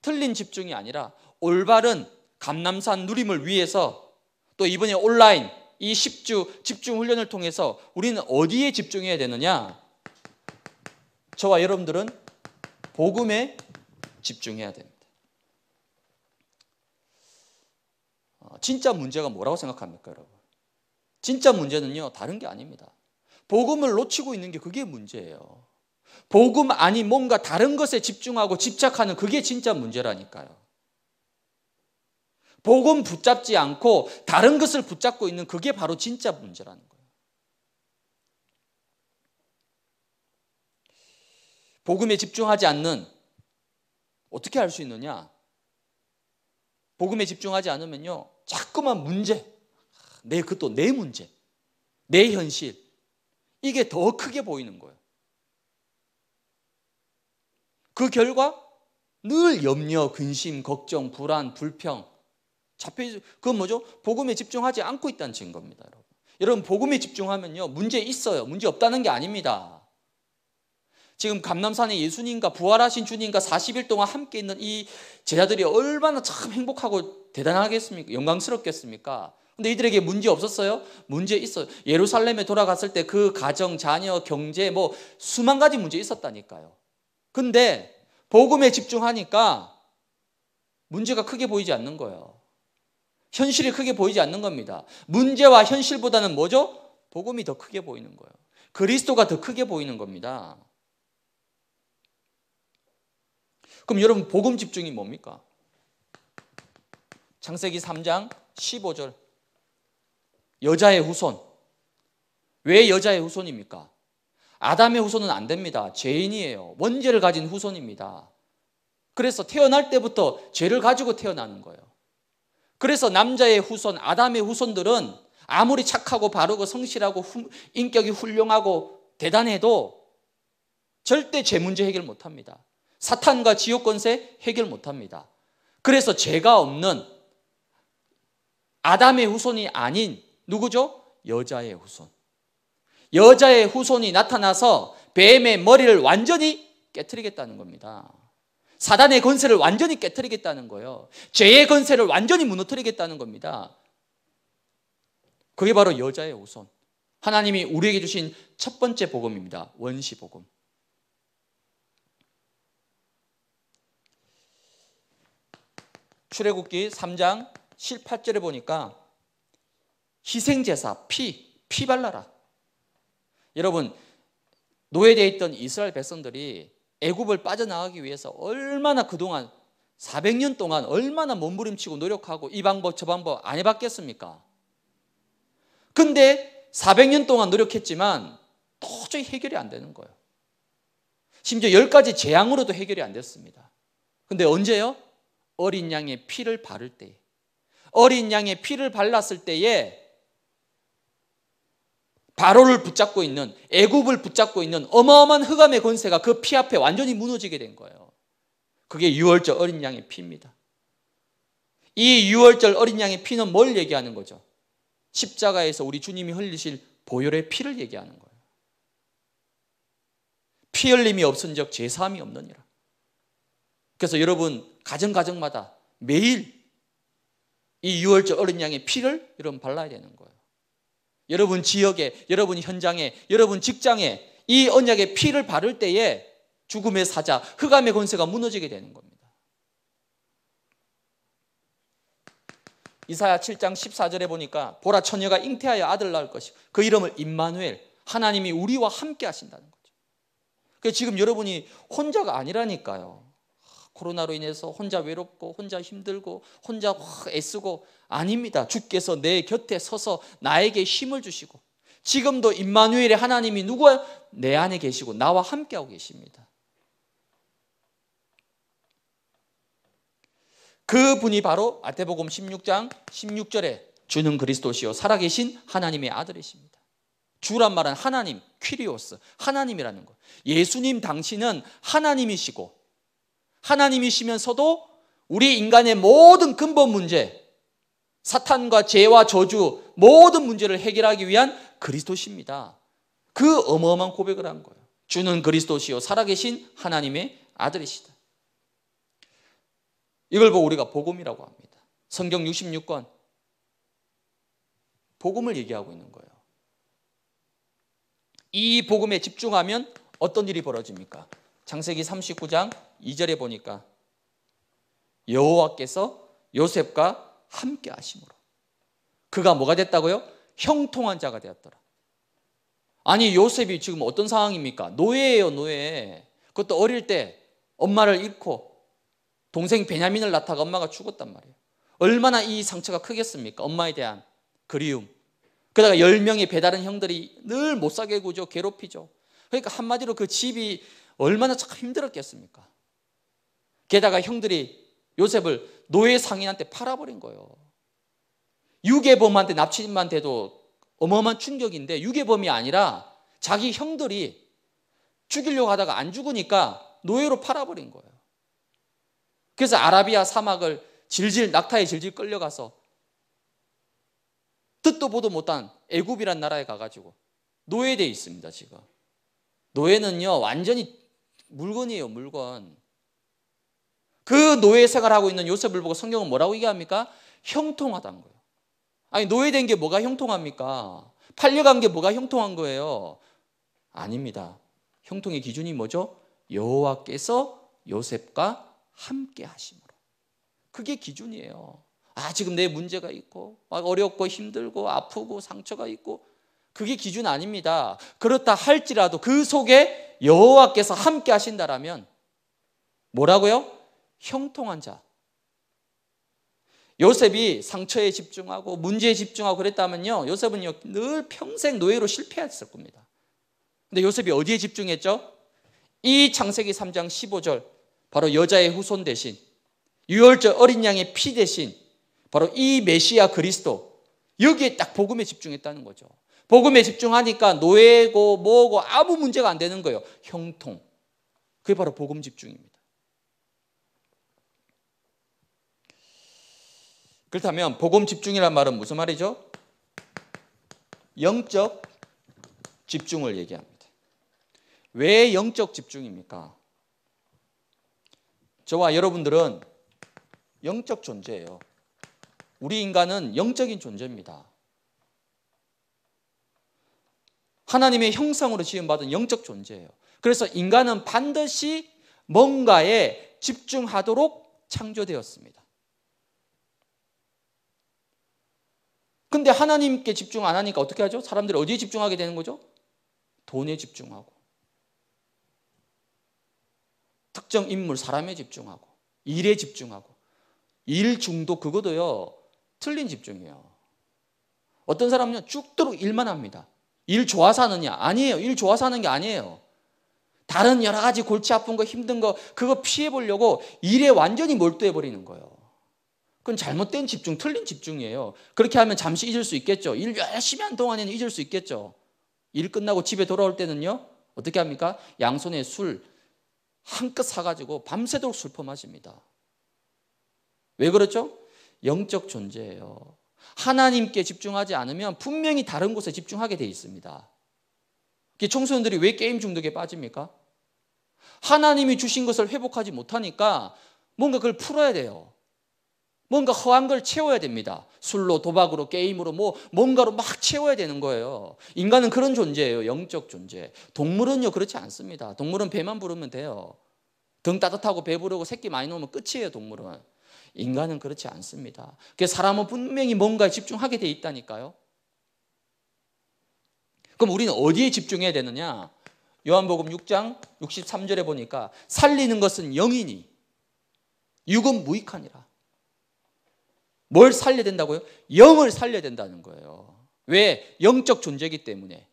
틀린 집중이 아니라 올바른 감남산 누림을 위해서 또 이번에 온라인 이 10주 집중 훈련을 통해서 우리는 어디에 집중해야 되느냐? 저와 여러분들은 복음에 집중해야 됩니다. 어, 진짜 문제가 뭐라고 생각합니까, 여러분? 진짜 문제는요, 다른 게 아닙니다. 복음을 놓치고 있는 게 그게 문제예요. 복음 아니 뭔가 다른 것에 집중하고 집착하는 그게 진짜 문제라니까요. 복음 붙잡지 않고 다른 것을 붙잡고 있는 그게 바로 진짜 문제라는 거예요. 복음에 집중하지 않는 어떻게 알수 있느냐? 복음에 집중하지 않으면요. 자꾸만 문제. 내 그것도 내 문제. 내 현실. 이게 더 크게 보이는 거예요. 그 결과 늘 염려, 근심, 걱정, 불안, 불평 잡혀 그건 뭐죠? 복음에 집중하지 않고 있다는 증거입니다, 여러분. 여러분 복음에 집중하면요. 문제 있어요. 문제 없다는 게 아닙니다. 지금 감남산에 예수님과 부활하신 주님과 40일 동안 함께 있는 이 제자들이 얼마나 참 행복하고 대단하겠습니까? 영광스럽겠습니까? 근데 이들에게 문제 없었어요? 문제 있어요. 예루살렘에 돌아갔을 때 그 가정, 자녀, 경제 뭐 수만 가지 문제 있었다니까요. 근데 복음에 집중하니까 문제가 크게 보이지 않는 거예요. 현실이 크게 보이지 않는 겁니다. 문제와 현실보다는 뭐죠? 복음이 더 크게 보이는 거예요. 그리스도가 더 크게 보이는 겁니다. 그럼 여러분 복음 집중이 뭡니까? 창세기 3장 15절 여자의 후손 왜 여자의 후손입니까? 아담의 후손은 안 됩니다. 죄인이에요. 원죄를 가진 후손입니다. 그래서 태어날 때부터 죄를 가지고 태어나는 거예요. 그래서 남자의 후손, 아담의 후손들은 아무리 착하고 바르고 성실하고 인격이 훌륭하고 대단해도 절대 죄 문제 해결 못 합니다. 사탄과 지옥 권세 해결 못합니다. 그래서 죄가 없는 아담의 후손이 아닌 누구죠? 여자의 후손. 여자의 후손이 나타나서 뱀의 머리를 완전히 깨뜨리겠다는 겁니다. 사단의 권세를 완전히 깨뜨리겠다는 거예요. 죄의 권세를 완전히 무너뜨리겠다는 겁니다. 그게 바로 여자의 후손. 하나님이 우리에게 주신 첫 번째 복음입니다. 원시 복음. 출애굽기 3장 18절에 보니까 희생제사 피, 피 발라라. 여러분 노예되어 있던 이스라엘 백성들이 애굽을 빠져나가기 위해서 얼마나 그동안 400년 동안 얼마나 몸부림치고 노력하고 이 방법 저 방법 안 해봤겠습니까? 근데 400년 동안 노력했지만 도저히 해결이 안 되는 거예요. 심지어 10가지 재앙으로도 해결이 안 됐습니다. 근데 언제요? 어린 양의 피를 바를 때 어린 양의 피를 발랐을 때에 바로를 붙잡고 있는 애굽을 붙잡고 있는 어마어마한 흑암의 권세가 그 피 앞에 완전히 무너지게 된 거예요. 그게 유월절 어린 양의 피입니다. 이 유월절 어린 양의 피는 뭘 얘기하는 거죠? 십자가에서 우리 주님이 흘리실 보혈의 피를 얘기하는 거예요. 피 흘림이 없은 적 제사함이 없느니라. 그래서 여러분 가정가정마다 매일 이 6월절 어린 양의 피를 여러분 발라야 되는 거예요. 여러분 지역에, 여러분 현장에, 여러분 직장에 이 언약의 피를 바를 때에 죽음의 사자, 흑암의 권세가 무너지게 되는 겁니다. 이사야 7장 14절에 보니까 보라 처녀가 잉태하여 아들 낳을 것이고 그 이름을 임마누엘 하나님이 우리와 함께 하신다는 거죠. 그러니까 지금 여러분이 혼자가 아니라니까요. 코로나로 인해서 혼자 외롭고 혼자 힘들고 혼자 애쓰고 아닙니다. 주께서 내 곁에 서서 나에게 힘을 주시고 지금도 임마누엘의 하나님이 누구야? 내 안에 계시고 나와 함께하고 계십니다. 그분이 바로 마태복음 16장 16절에 주는 그리스도시요 살아계신 하나님의 아들이십니다. 주란 말은 하나님, 퀴리오스, 하나님이라는 것. 예수님 당신은 하나님이시고 하나님이시면서도 우리 인간의 모든 근본 문제, 사탄과 죄와 저주 모든 문제를 해결하기 위한 그리스도십니다. 그 어마어마한 고백을 한 거예요. 주는 그리스도시요 살아계신 하나님의 아들이시다. 이걸 보고 우리가 복음이라고 합니다. 성경 66권 복음을 얘기하고 있는 거예요. 이 복음에 집중하면 어떤 일이 벌어집니까? 장세기 39장 2절에 보니까 여호와께서 요셉과 함께 하심으로 그가 뭐가 됐다고요? 형통한 자가 되었더라. 아니 요셉이 지금 어떤 상황입니까? 노예예요, 노예. 그것도 어릴 때 엄마를 잃고 동생 베냐민을 낳다가 엄마가 죽었단 말이에요. 얼마나 이 상처가 크겠습니까? 엄마에 대한 그리움. 그다가열 명의 배다른 형들이 늘 못 사게 구죠, 괴롭히죠. 그러니까 한마디로 그 집이 얼마나 참 힘들었겠습니까? 게다가 형들이 요셉을 노예 상인한테 팔아버린 거예요. 유괴범한테 납치인한테도 어마어마한 충격인데 유괴범이 아니라 자기 형들이 죽이려고 하다가 안 죽으니까 노예로 팔아버린 거예요. 그래서 아라비아 사막을 질질 낙타에 질질 끌려가서 뜻도 보도 못한 애굽이란 나라에 가가지고 노예돼 있습니다 지금. 노예는요 완전히 물건이에요 물건. 그 노예 생활하고 있는 요셉을 보고 성경은 뭐라고 얘기합니까? 형통하다는 거예요. 아니, 노예된 게 뭐가 형통합니까? 팔려간 게 뭐가 형통한 거예요? 아닙니다. 형통의 기준이 뭐죠? 여호와께서 요셉과 함께 하심으로. 그게 기준이에요. 아, 지금 내 문제가 있고, 어렵고 힘들고 아프고 상처가 있고 그게 기준 아닙니다. 그렇다 할지라도 그 속에 여호와께서 함께 하신다라면 뭐라고요? 형통한 자. 요셉이 상처에 집중하고 문제에 집중하고 그랬다면요. 요셉은요. 늘 평생 노예로 실패했을 겁니다. 근데 요셉이 어디에 집중했죠? 이 창세기 3장 15절 바로 여자의 후손 대신 유월절 어린 양의 피 대신 바로 이 메시아 그리스도 여기에 딱 복음에 집중했다는 거죠. 복음에 집중하니까 노예고 뭐고 아무 문제가 안 되는 거예요. 형통. 그게 바로 복음 집중입니다. 그렇다면 복음 집중이란 말은 무슨 말이죠? 영적 집중을 얘기합니다. 왜 영적 집중입니까? 저와 여러분들은 영적 존재예요. 우리 인간은 영적인 존재입니다. 하나님의 형상으로 지음받은 영적 존재예요. 그래서 인간은 반드시 뭔가에 집중하도록 창조되었습니다. 근데 하나님께 집중 안 하니까 어떻게 하죠? 사람들이 어디에 집중하게 되는 거죠? 돈에 집중하고 특정 인물 사람에 집중하고 일에 집중하고 일 중독 그것도요 틀린 집중이에요. 어떤 사람은요 죽도록 일만 합니다. 일 좋아서 하느냐 아니에요. 일 좋아서 하는 게 아니에요. 다른 여러 가지 골치 아픈 거 힘든 거 그거 피해 보려고 일에 완전히 몰두해 버리는 거예요. 그건 잘못된 집중, 틀린 집중이에요. 그렇게 하면 잠시 잊을 수 있겠죠. 일 열심히 한 동안에는 잊을 수 있겠죠. 일 끝나고 집에 돌아올 때는요. 어떻게 합니까? 양손에 술 한껏 사가지고 밤새도록 술퍼 마십니다. 왜 그렇죠? 영적 존재예요. 하나님께 집중하지 않으면 분명히 다른 곳에 집중하게 돼 있습니다. 청소년들이 왜 게임 중독에 빠집니까? 하나님이 주신 것을 회복하지 못하니까 뭔가 그걸 풀어야 돼요. 뭔가 허한 걸 채워야 됩니다. 술로, 도박으로, 게임으로, 뭐, 뭔가로 막 채워야 되는 거예요. 인간은 그런 존재예요. 영적 존재. 동물은요, 그렇지 않습니다. 동물은 배만 부르면 돼요. 등 따뜻하고 배부르고 새끼 많이 놓으면 끝이에요, 동물은. 인간은 그렇지 않습니다. 그 사람은 분명히 뭔가에 집중하게 돼 있다니까요. 그럼 우리는 어디에 집중해야 되느냐? 요한복음 6장 63절에 보니까 살리는 것은 영이니 육은 무익하니라. 뭘 살려야 된다고요? 영을 살려야 된다는 거예요. 왜? 영적 존재이기 때문에.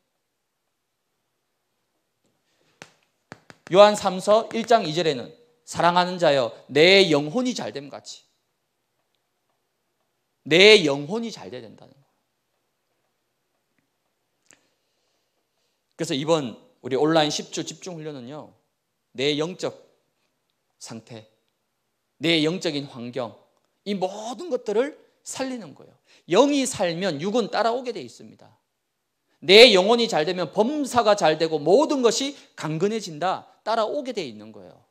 요한 3서 1장 2절에는 사랑하는 자여 내 영혼이 잘됨 같이 내 영혼이 잘 돼야 된다는 거예요. 그래서 이번 우리 온라인 10주 집중 훈련은요. 내 영적 상태, 내 영적인 환경, 이 모든 것들을 살리는 거예요. 영이 살면 육은 따라오게 돼 있습니다. 내 영혼이 잘 되면 범사가 잘 되고 모든 것이 강건해진다. 따라오게 돼 있는 거예요.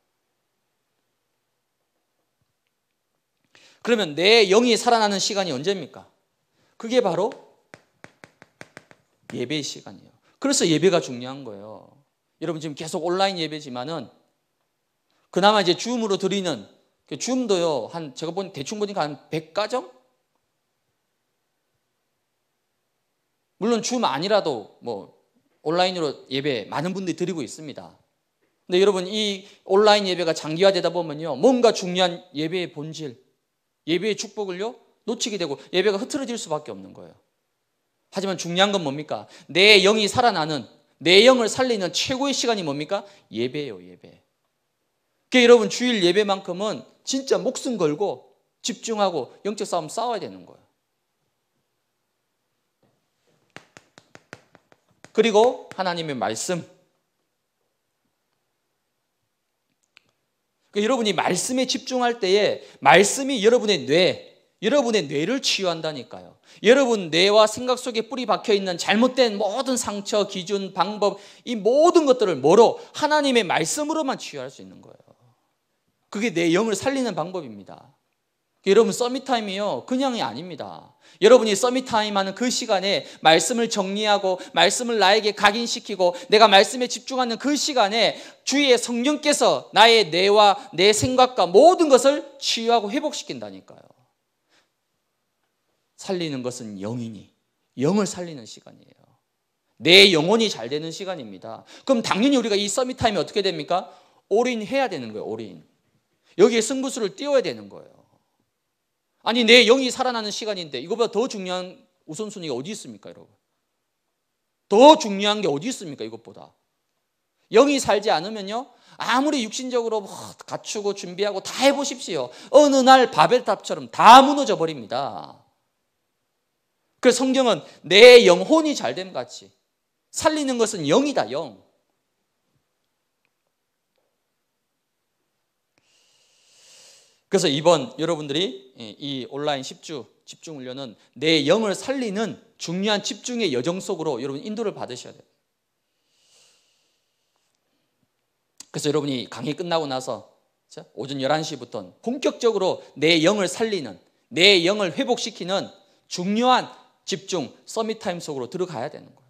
그러면 내 영이 살아나는 시간이 언제입니까? 그게 바로 예배 시간이에요. 그래서 예배가 중요한 거예요. 여러분 지금 계속 온라인 예배지만은 그나마 이제 줌으로 드리는 줌도요, 그 한, 제가 보니, 대충 보니까 한 100가정? 물론 줌 아니라도 뭐, 온라인으로 예배 많은 분들이 드리고 있습니다. 근데 여러분, 이 온라인 예배가 장기화되다 보면요, 뭔가 중요한 예배의 본질, 예배의 축복을요, 놓치게 되고 예배가 흐트러질 수밖에 없는 거예요. 하지만 중요한 건 뭡니까? 내 영이 살아나는, 내 영을 살리는 최고의 시간이 뭡니까? 예배예요, 예배. 그러니까 여러분 주일 예배만큼은 진짜 목숨 걸고 집중하고 영적 싸움 싸워야 되는 거예요. 그리고 하나님의 말씀. 그러니까 여러분이 말씀에 집중할 때에 말씀이 여러분의 뇌, 여러분의 뇌를 치유한다니까요. 여러분 뇌와 생각 속에 뿌리 박혀 있는 잘못된 모든 상처, 기준, 방법, 이 모든 것들을 뭐로 하나님의 말씀으로만 치유할 수 있는 거예요. 그게 내 영을 살리는 방법입니다. 여러분 서밋타임이요 그냥이 아닙니다. 여러분이 서밋타임 하는 그 시간에 말씀을 정리하고 말씀을 나에게 각인시키고 내가 말씀에 집중하는 그 시간에 주의 성령께서 나의 뇌와 내 생각과 모든 것을 치유하고 회복시킨다니까요. 살리는 것은 영이니 영을 살리는 시간이에요. 내 영혼이 잘 되는 시간입니다. 그럼 당연히 우리가 이 서밋타임이 어떻게 됩니까? 올인해야 되는 거예요. 올인. 여기에 승부수를 띄워야 되는 거예요. 아니, 내 영이 살아나는 시간인데, 이거보다 더 중요한 우선순위가 어디 있습니까, 여러분? 더 중요한 게 어디 있습니까, 이것보다? 영이 살지 않으면요, 아무리 육신적으로 뭐 갖추고 준비하고 다 해보십시오. 어느 날 바벨탑처럼 다 무너져 버립니다. 그 성경은 내 영혼이 잘됨 같이 살리는 것은 영이다, 영. 그래서 이번 여러분들이 예, 이 온라인 10주 집중 훈련은 내 영을 살리는 중요한 집중의 여정 속으로 여러분 인도를 받으셔야 돼요. 그래서 여러분이 강의 끝나고 나서 오전 1 1시부터 본격적으로 내 영을 살리는 내 영을 회복시키는 중요한 집중 서밋 타임 속으로 들어가야 되는 거예요.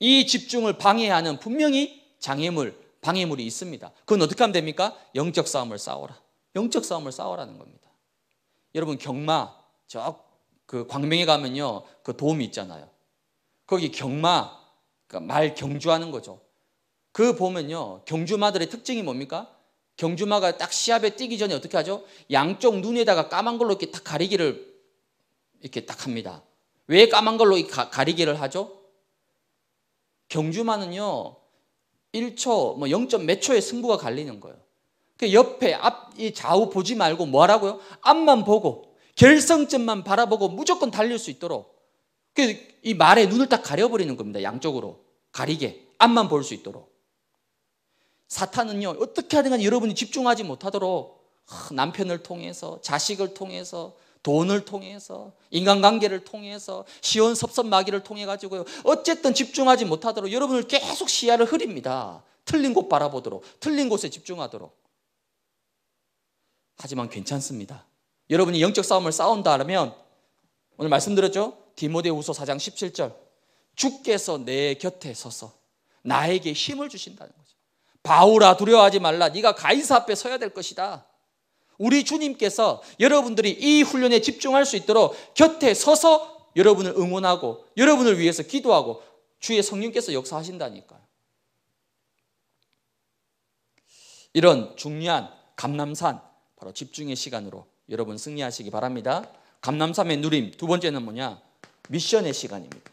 이 집중을 방해하는 분명히 장애물, 방해물이 있습니다. 그건 어떻게 하면 됩니까? 영적 싸움을 싸워라. 영적 싸움을 싸워라는 겁니다. 여러분 경마 저 그 광명에 가면요 그 도움이 있잖아요. 거기 경마 그러니까 말 경주하는 거죠. 그 보면요 경주마들의 특징이 뭡니까? 경주마가 딱 시합에 뛰기 전에 어떻게 하죠? 양쪽 눈에다가 까만 걸로 이렇게 딱 가리기를 이렇게 딱 합니다. 왜 까만 걸로 가, 가리기를 하죠? 경주마는요 1초, 뭐 0. 몇 초의 승부가 갈리는 거예요. 그 옆에 앞, 이 좌우 보지 말고 뭐 하라고요? 앞만 보고 결성점만 바라보고 무조건 달릴 수 있도록 그 이 말에 눈을 딱 가려버리는 겁니다. 양쪽으로 가리게 앞만 볼 수 있도록. 사탄은요 어떻게 하든 간 여러분이 집중하지 못하도록 남편을 통해서 자식을 통해서 돈을 통해서 인간관계를 통해서 시원섭섭마귀를 통해 가지고요. 어쨌든 집중하지 못하도록 여러분을 계속 시야를 흐립니다. 틀린 곳 바라보도록 틀린 곳에 집중하도록. 하지만 괜찮습니다. 여러분이 영적 싸움을 싸운다면 오늘 말씀드렸죠? 디모데우서 4장 17절. 주께서 내 곁에 서서 나에게 힘을 주신다는 거죠. 바울아 두려워하지 말라. 네가 가이사 앞에 서야 될 것이다. 우리 주님께서 여러분들이 이 훈련에 집중할 수 있도록 곁에 서서 여러분을 응원하고 여러분을 위해서 기도하고 주의 성령께서 역사하신다니까요. 이런 중요한 감남산 바로 집중의 시간으로 여러분 승리하시기 바랍니다. 감남산의 누림 두 번째는 뭐냐? 미션의 시간입니다.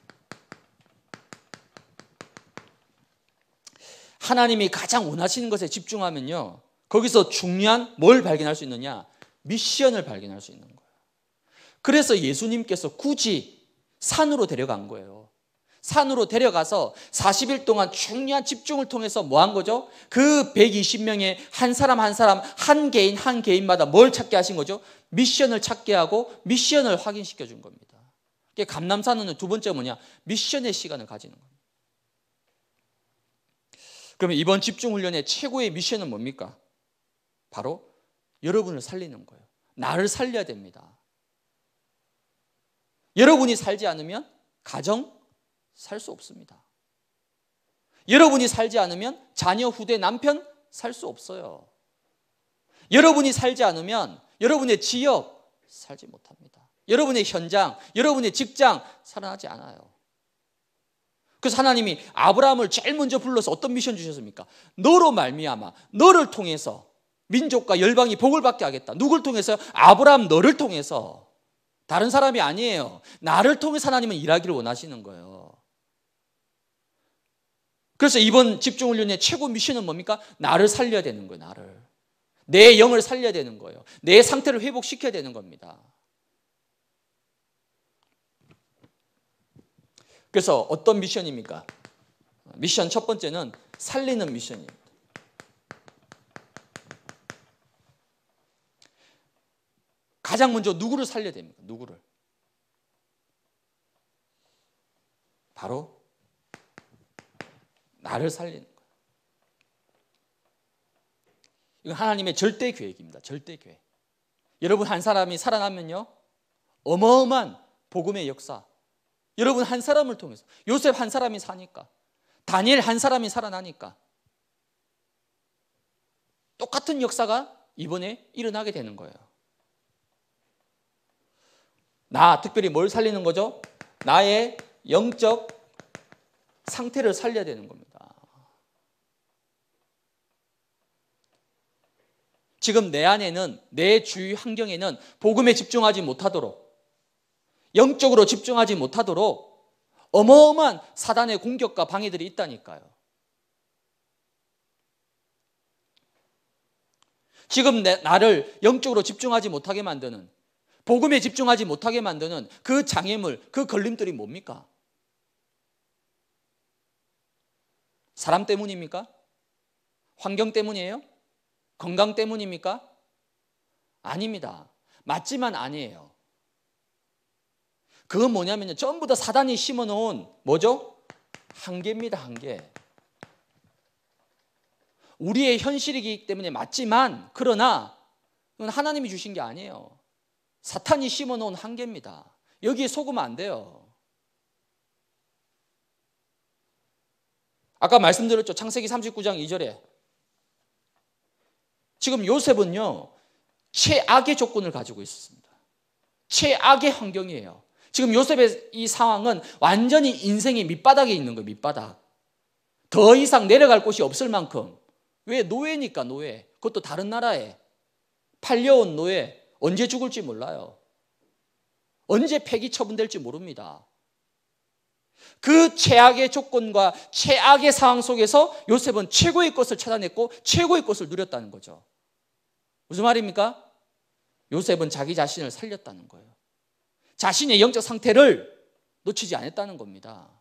하나님이 가장 원하시는 것에 집중하면요. 거기서 중요한 뭘 발견할 수 있느냐? 미션을 발견할 수 있는 거예요. 그래서 예수님께서 굳이 산으로 데려간 거예요. 산으로 데려가서 40일 동안 중요한 집중을 통해서 뭐 한 거죠? 그 120명의 한 사람 한 사람 한 개인 한 개인마다 뭘 찾게 하신 거죠? 미션을 찾게 하고 미션을 확인시켜 준 겁니다. 이게 감남산은 두 번째 뭐냐? 미션의 시간을 가지는 겁니다. 그러면 이번 집중 훈련의 최고의 미션은 뭡니까? 바로 여러분을 살리는 거예요. 나를 살려야 됩니다. 여러분이 살지 않으면 가정 살 수 없습니다. 여러분이 살지 않으면 자녀 후대 남편 살 수 없어요. 여러분이 살지 않으면 여러분의 지역 살지 못합니다. 여러분의 현장, 여러분의 직장 살아나지 않아요. 그래서 하나님이 아브라함을 제일 먼저 불러서 어떤 미션 주셨습니까? 너로 말미암아 너를 통해서 민족과 열방이 복을 받게 하겠다. 누굴 통해서? 아브라함 너를 통해서. 다른 사람이 아니에요. 나를 통해서 하나님은 일하기를 원하시는 거예요. 그래서 이번 집중훈련의 최고 미션은 뭡니까? 나를 살려야 되는 거예요, 나를. 내 영을 살려야 되는 거예요. 내 상태를 회복시켜야 되는 겁니다. 그래서 어떤 미션입니까? 미션 첫 번째는 살리는 미션이에요. 가장 먼저 누구를 살려야 됩니까? 누구를? 바로 나를 살리는 거예요. 이건 하나님의 절대 계획입니다. 절대 계획. 여러분 한 사람이 살아나면요. 어마어마한 복음의 역사. 여러분 한 사람을 통해서 요셉 한 사람이 사니까 다니엘 한 사람이 살아나니까 똑같은 역사가 이번에 일어나게 되는 거예요. 나 특별히 뭘 살리는 거죠? 나의 영적 상태를 살려야 되는 겁니다. 지금 내 안에는 내 주위 환경에는 복음에 집중하지 못하도록 영적으로 집중하지 못하도록 어마어마한 사단의 공격과 방해들이 있다니까요. 지금 내, 나를 영적으로 집중하지 못하게 만드는 복음에 집중하지 못하게 만드는 그 장애물, 그 걸림돌이 뭡니까? 사람 때문입니까? 환경 때문이에요? 건강 때문입니까? 아닙니다. 맞지만 아니에요. 그건 뭐냐면요. 전부 다 사단이 심어 놓은 뭐죠? 한계입니다, 한계. 우리의 현실이기 때문에 맞지만, 그러나, 그건 하나님이 주신 게 아니에요. 사탄이 심어놓은 한계입니다. 여기에 속으면 안 돼요. 아까 말씀드렸죠. 창세기 39장 2절에. 지금 요셉은요, 최악의 조건을 가지고 있었습니다. 최악의 환경이에요. 지금 요셉의 이 상황은 완전히 인생의 밑바닥에 있는 거예요, 밑바닥. 더 이상 내려갈 곳이 없을 만큼. 왜? 노예니까, 노예. 그것도 다른 나라에. 팔려온 노예. 언제 죽을지 몰라요. 언제 폐기 처분될지 모릅니다. 그 최악의 조건과 최악의 상황 속에서 요셉은 최고의 것을 찾아냈고 최고의 것을 누렸다는 거죠. 무슨 말입니까? 요셉은 자기 자신을 살렸다는 거예요. 자신의 영적 상태를 놓치지 않았다는 겁니다.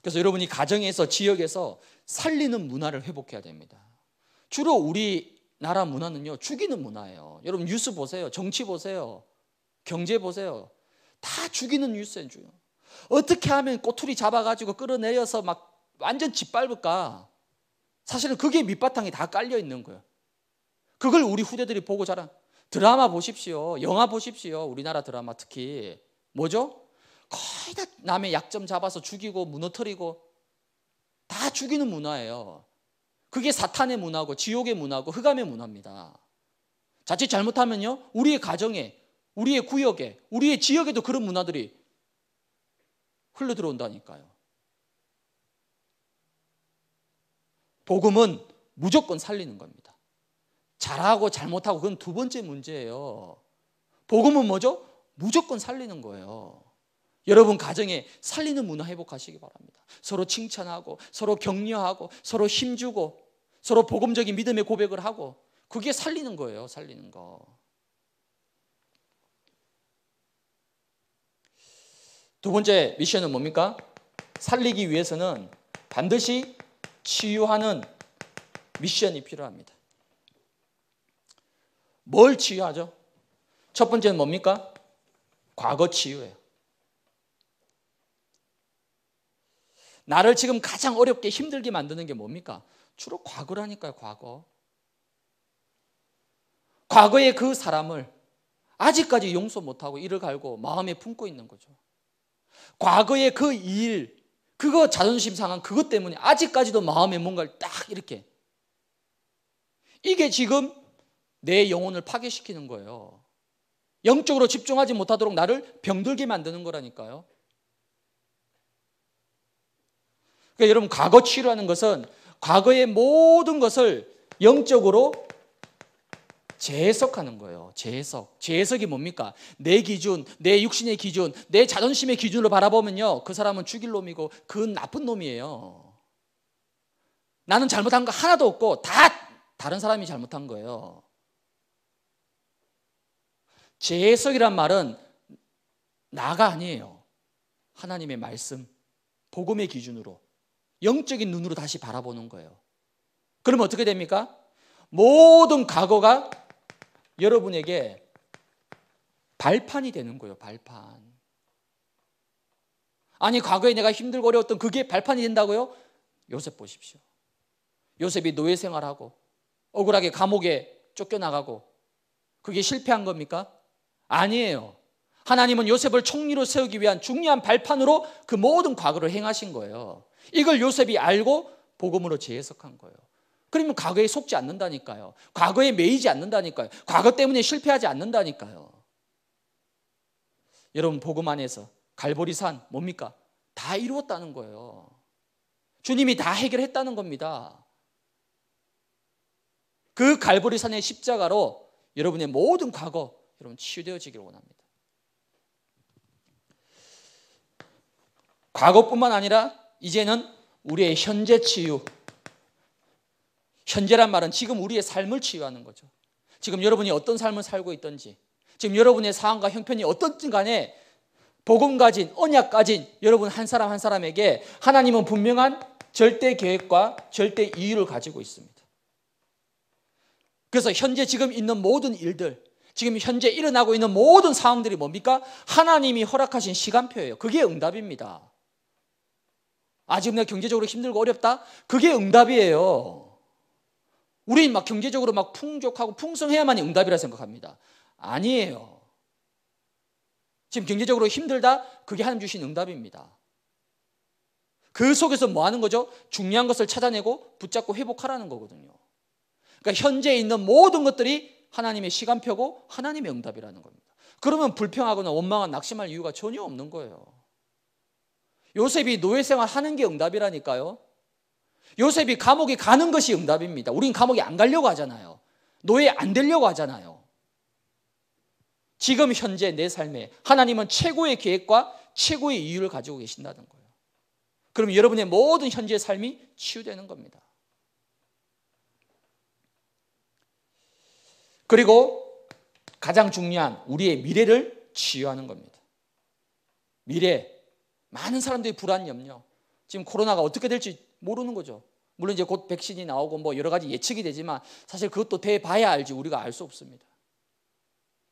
그래서 여러분이 가정에서 지역에서 살리는 문화를 회복해야 됩니다. 주로 우리나라 문화는요, 죽이는 문화예요. 여러분, 뉴스 보세요. 정치 보세요. 경제 보세요. 다 죽이는 뉴스에 줘요. 어떻게 하면 꼬투리 잡아가지고 끌어내려서 막 완전 짓밟을까? 사실은 그게 밑바탕이 다 깔려 있는 거예요. 그걸 우리 후대들이 보고 자란 드라마 보십시오. 영화 보십시오. 우리나라 드라마 특히. 뭐죠? 거의 다 남의 약점 잡아서 죽이고 무너뜨리고 다 죽이는 문화예요. 그게 사탄의 문화고 지옥의 문화고 흑암의 문화입니다. 자칫 잘못하면요, 우리의 가정에, 우리의 구역에, 우리의 지역에도 그런 문화들이 흘러 들어온다니까요. 복음은 무조건 살리는 겁니다. 잘하고 잘못하고 그건 두 번째 문제예요. 복음은 뭐죠? 무조건 살리는 거예요. 여러분 가정에 살리는 문화 회복하시기 바랍니다. 서로 칭찬하고 서로 격려하고 서로 힘주고 서로 복음적인 믿음의 고백을 하고 그게 살리는 거예요. 살리는 거. 두 번째 미션은 뭡니까? 살리기 위해서는 반드시 치유하는 미션이 필요합니다. 뭘 치유하죠? 첫 번째는 뭡니까? 과거 치유예요. 나를 지금 가장 어렵게 힘들게 만드는 게 뭡니까? 주로 과거라니까요, 과거. 과거의 그 사람을 아직까지 용서 못하고 이를 갈고 마음에 품고 있는 거죠. 과거의 그 일, 그거 자존심 상한 그것 때문에 아직까지도 마음에 뭔가를 딱 이렇게. 이게 지금 내 영혼을 파괴시키는 거예요. 영적으로 집중하지 못하도록 나를 병들게 만드는 거라니까요. 그러니까 여러분 과거 치유라는 것은 과거의 모든 것을 영적으로 재해석하는 거예요. 재해석. 재해석이 뭡니까? 내 기준, 내 육신의 기준, 내 자존심의 기준으로 바라보면요. 그 사람은 죽일 놈이고 그 나쁜 놈이에요. 나는 잘못한 거 하나도 없고 다 다른 사람이 잘못한 거예요. 재해석이란 말은 나가 아니에요. 하나님의 말씀, 복음의 기준으로 영적인 눈으로 다시 바라보는 거예요. 그럼 어떻게 됩니까? 모든 과거가 여러분에게 발판이 되는 거예요, 발판. 아니, 과거에 내가 힘들고 어려웠던 그게 발판이 된다고요? 요셉 보십시오. 요셉이 노예 생활하고 억울하게 감옥에 쫓겨나가고 그게 실패한 겁니까? 아니에요. 하나님은 요셉을 총리로 세우기 위한 중요한 발판으로 그 모든 과거를 행하신 거예요. 이걸 요셉이 알고 복음으로 재해석한 거예요. 그러면 과거에 속지 않는다니까요. 과거에 매이지 않는다니까요. 과거 때문에 실패하지 않는다니까요. 여러분 복음 안에서 갈보리산 뭡니까? 다 이루었다는 거예요. 주님이 다 해결했다는 겁니다. 그 갈보리산의 십자가로 여러분의 모든 과거 여러분 치유되어지기를 원합니다. 과거뿐만 아니라 이제는 우리의 현재 치유. 현재란 말은 지금 우리의 삶을 치유하는 거죠. 지금 여러분이 어떤 삶을 살고 있든지, 지금 여러분의 상황과 형편이 어떻든 간에 복음 가진, 언약 가진 여러분 한 사람 한 사람에게 하나님은 분명한 절대 계획과 절대 이유를 가지고 있습니다. 그래서 현재 지금 있는 모든 일들, 지금 현재 일어나고 있는 모든 상황들이 뭡니까? 하나님이 허락하신 시간표예요. 그게 응답입니다. 아, 지금 내가 경제적으로 힘들고 어렵다? 그게 응답이에요. 우린 막 경제적으로 막 풍족하고 풍성해야만이 응답이라 생각합니다. 아니에요. 지금 경제적으로 힘들다? 그게 하나님 주신 응답입니다. 그 속에서 뭐 하는 거죠? 중요한 것을 찾아내고 붙잡고 회복하라는 거거든요. 그러니까 현재 있는 모든 것들이 하나님의 시간표고 하나님의 응답이라는 겁니다. 그러면 불평하거나 원망한 낙심할 이유가 전혀 없는 거예요. 요셉이 노예 생활 하는 게 응답이라니까요. 요셉이 감옥에 가는 것이 응답입니다. 우린 감옥에 안 가려고 하잖아요. 노예 안 되려고 하잖아요. 지금 현재 내 삶에 하나님은 최고의 계획과 최고의 이유를 가지고 계신다는 거예요. 그럼 여러분의 모든 현재의 삶이 치유되는 겁니다. 그리고 가장 중요한 우리의 미래를 치유하는 겁니다. 미래, 많은 사람들이 불안 염려. 지금 코로나가 어떻게 될지 모르는 거죠. 물론 이제 곧 백신이 나오고 뭐 여러 가지 예측이 되지만 사실 그것도 돼 봐야 알지 우리가 알 수 없습니다.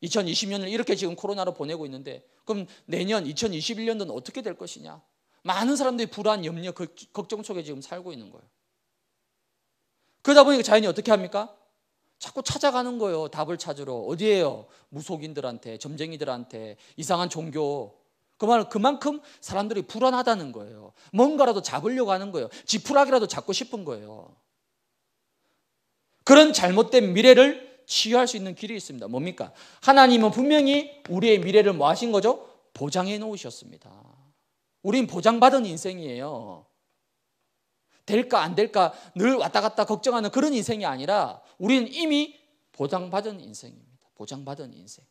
2020년을 이렇게 지금 코로나로 보내고 있는데 그럼 내년 2021년도는 어떻게 될 것이냐? 많은 사람들이 불안, 염려, 걱정 속에 지금 살고 있는 거예요. 그러다 보니까 자연이 어떻게 합니까? 자꾸 찾아가는 거예요. 답을 찾으러. 어디에요? 무속인들한테, 점쟁이들한테, 이상한 종교, 그만 그만큼 사람들이 불안하다는 거예요. 뭔가라도 잡으려고 하는 거예요. 지푸라기라도 잡고 싶은 거예요. 그런 잘못된 미래를 치유할 수 있는 길이 있습니다. 뭡니까? 하나님은 분명히 우리의 미래를 뭐 하신 거죠? 보장해 놓으셨습니다. 우린 보장받은 인생이에요. 될까 안 될까 늘 왔다 갔다 걱정하는 그런 인생이 아니라 우리는 이미 보장받은 인생입니다. 보장받은 인생.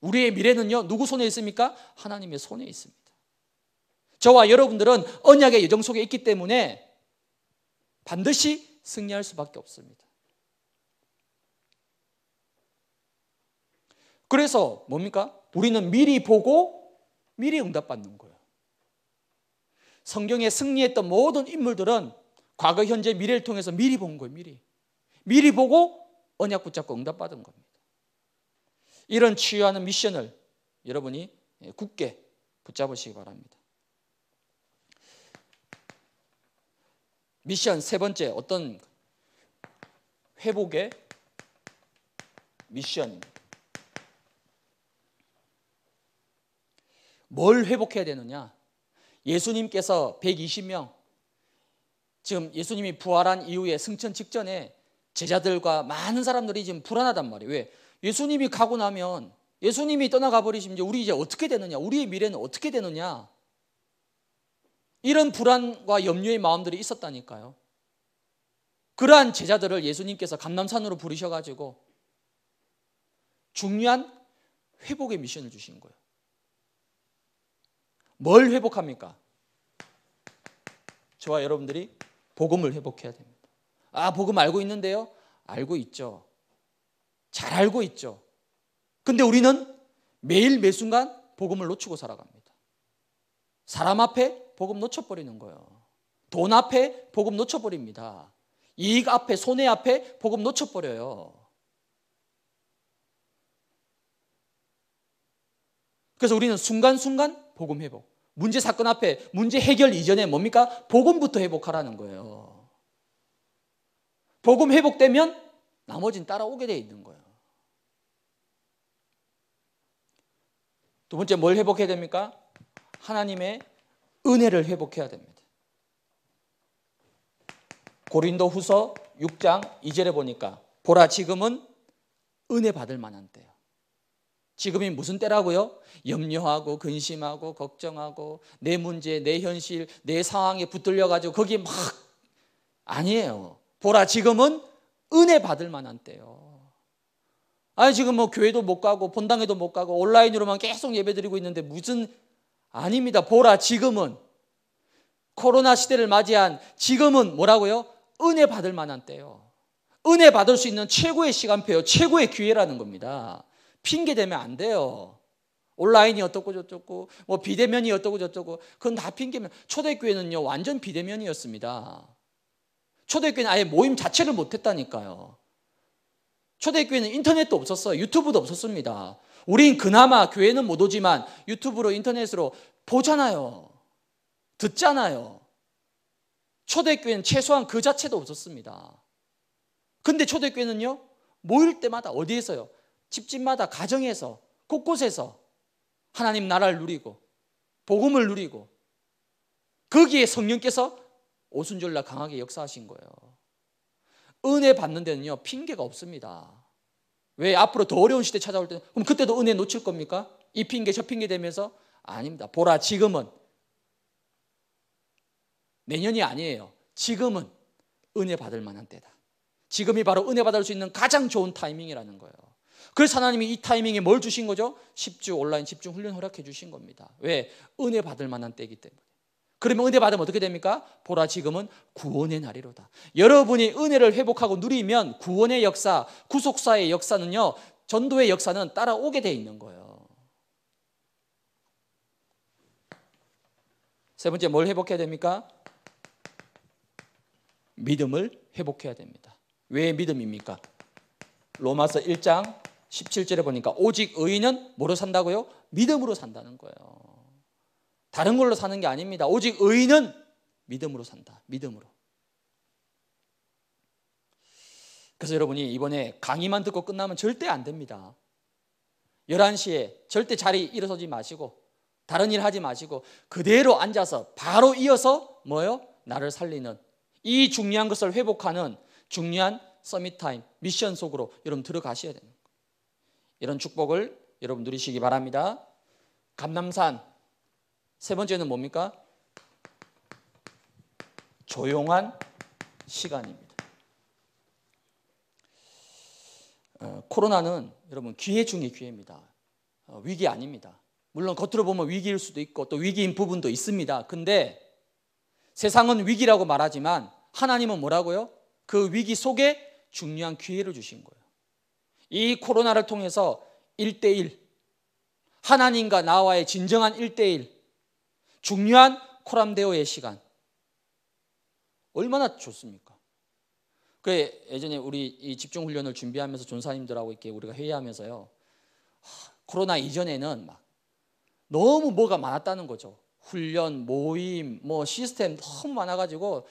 우리의 미래는요, 누구 손에 있습니까? 하나님의 손에 있습니다. 저와 여러분들은 언약의 여정 속에 있기 때문에 반드시 승리할 수밖에 없습니다. 그래서 뭡니까? 우리는 미리 보고 미리 응답받는 거예요. 성경에 승리했던 모든 인물들은 과거, 현재, 미래를 통해서 미리 본 거예요, 미리. 미리 보고 언약 붙잡고 응답받은 겁니다. 이런 치유하는 미션을 여러분이 굳게 붙잡으시기 바랍니다. 미션 세 번째 어떤 회복의 미션입니다. 뭘 회복해야 되느냐? 예수님께서 120명 지금 예수님이 부활한 이후에 승천 직전에 제자들과 많은 사람들이 지금 불안하단 말이에요. 왜? 예수님이 가고 나면 예수님이 떠나가 버리시면 이제 우리 이제 어떻게 되느냐? 우리의 미래는 어떻게 되느냐? 이런 불안과 염려의 마음들이 있었다니까요. 그러한 제자들을 예수님께서 감남산으로 부르셔 가지고 중요한 회복의 미션을 주신 거예요. 뭘 회복합니까? 저와 여러분들이 복음을 회복해야 됩니다. 아, 복음 알고 있는데요. 알고 있죠. 잘 알고 있죠. 근데 우리는 매일 매순간 복음을 놓치고 살아갑니다. 사람 앞에 복음 놓쳐버리는 거예요. 돈 앞에 복음 놓쳐버립니다. 이익 앞에, 손해 앞에 복음 놓쳐버려요. 그래서 우리는 순간순간 복음 회복. 문제 사건 앞에 문제 해결 이전에 뭡니까? 복음부터 회복하라는 거예요. 복음 회복되면 나머진 따라오게 돼 있는 거예요. 두 번째 뭘 회복해야 됩니까? 하나님의 은혜를 회복해야 됩니다. 고린도 후서 6장 2절에 보니까 보라 지금은 은혜 받을 만한 때요. 지금이 무슨 때라고요? 염려하고 근심하고 걱정하고 내 문제, 내 현실, 내 상황에 붙들려 가지고 거기 막 아니에요. 보라 지금은 은혜 받을 만한 때요. 아니 지금 뭐 교회도 못 가고 본당에도 못 가고 온라인으로만 계속 예배드리고 있는데 무슨 아닙니다. 보라 지금은 코로나 시대를 맞이한 지금은 뭐라고요? 은혜 받을 만한 때요. 은혜 받을 수 있는 최고의 시간표요. 최고의 기회라는 겁니다. 핑계 대면 안 돼요. 온라인이 어떻고 저쩌고 뭐 비대면이 어떻고 저쩌고 그건 다 핑계면 초대교회는요 완전 비대면이었습니다. 초대교회는 아예 모임 자체를 못했다니까요. 초대교회는 인터넷도 없었어요. 유튜브도 없었습니다. 우린 그나마 교회는 못 오지만 유튜브로 인터넷으로 보잖아요. 듣잖아요. 초대교회는 최소한 그 자체도 없었습니다. 근데 초대교회는요, 모일 때마다 어디에서요? 집집마다 가정에서 곳곳에서 하나님 나라를 누리고 복음을 누리고 거기에 성령께서 오순절날 강하게 역사하신 거예요. 은혜 받는 데는요, 핑계가 없습니다. 왜 앞으로 더 어려운 시대 찾아올 때, 그럼 그때도 은혜 놓칠 겁니까? 이 핑계, 저 핑계 되면서? 아닙니다. 보라, 지금은. 내년이 아니에요. 지금은 은혜 받을 만한 때다. 지금이 바로 은혜 받을 수 있는 가장 좋은 타이밍이라는 거예요. 그래서 하나님이 이 타이밍에 뭘 주신 거죠? 10주 온라인 집중 훈련 허락해 주신 겁니다. 왜? 은혜 받을 만한 때이기 때문에. 그러면 은혜 받으면 어떻게 됩니까? 보라 지금은 구원의 날이로다. 여러분이 은혜를 회복하고 누리면 구원의 역사, 구속사의 역사는요. 전도의 역사는 따라오게 돼 있는 거예요. 세 번째 뭘 회복해야 됩니까? 믿음을 회복해야 됩니다. 왜 믿음입니까? 로마서 1장 17절에 보니까 오직 의인은 뭐로 산다고요? 믿음으로 산다는 거예요. 다른 걸로 사는 게 아닙니다. 오직 의인은 믿음으로 산다. 믿음으로. 그래서 여러분이 이번에 강의만 듣고 끝나면 절대 안 됩니다. 11시에 절대 자리 일어서지 마시고 다른 일 하지 마시고 그대로 앉아서 바로 이어서 뭐요? 나를 살리는 이 중요한 것을 회복하는 중요한 서밋 타임, 미션 속으로 여러분 들어가셔야 되는 거 이런 축복을 여러분 누리시기 바랍니다. 감남산 세 번째는 뭡니까? 조용한 시간입니다. 어, 코로나는 여러분 기회 중의 기회입니다. 어, 위기 아닙니다. 물론 겉으로 보면 위기일 수도 있고 또 위기인 부분도 있습니다. 근데 세상은 위기라고 말하지만 하나님은 뭐라고요? 그 위기 속에 중요한 기회를 주신 거예요. 이 코로나를 통해서 1대1 하나님과 나와의 진정한 1대1 중요한 코람데오의 시간 얼마나 좋습니까? 그 예전에 우리 집중 훈련을 준비하면서 전사님들하고 이렇게 우리가 회의하면서요. 코로나 이전에는 막 너무 뭐가 많았다는 거죠. 훈련, 모임, 뭐 시스템 너무 많아가지고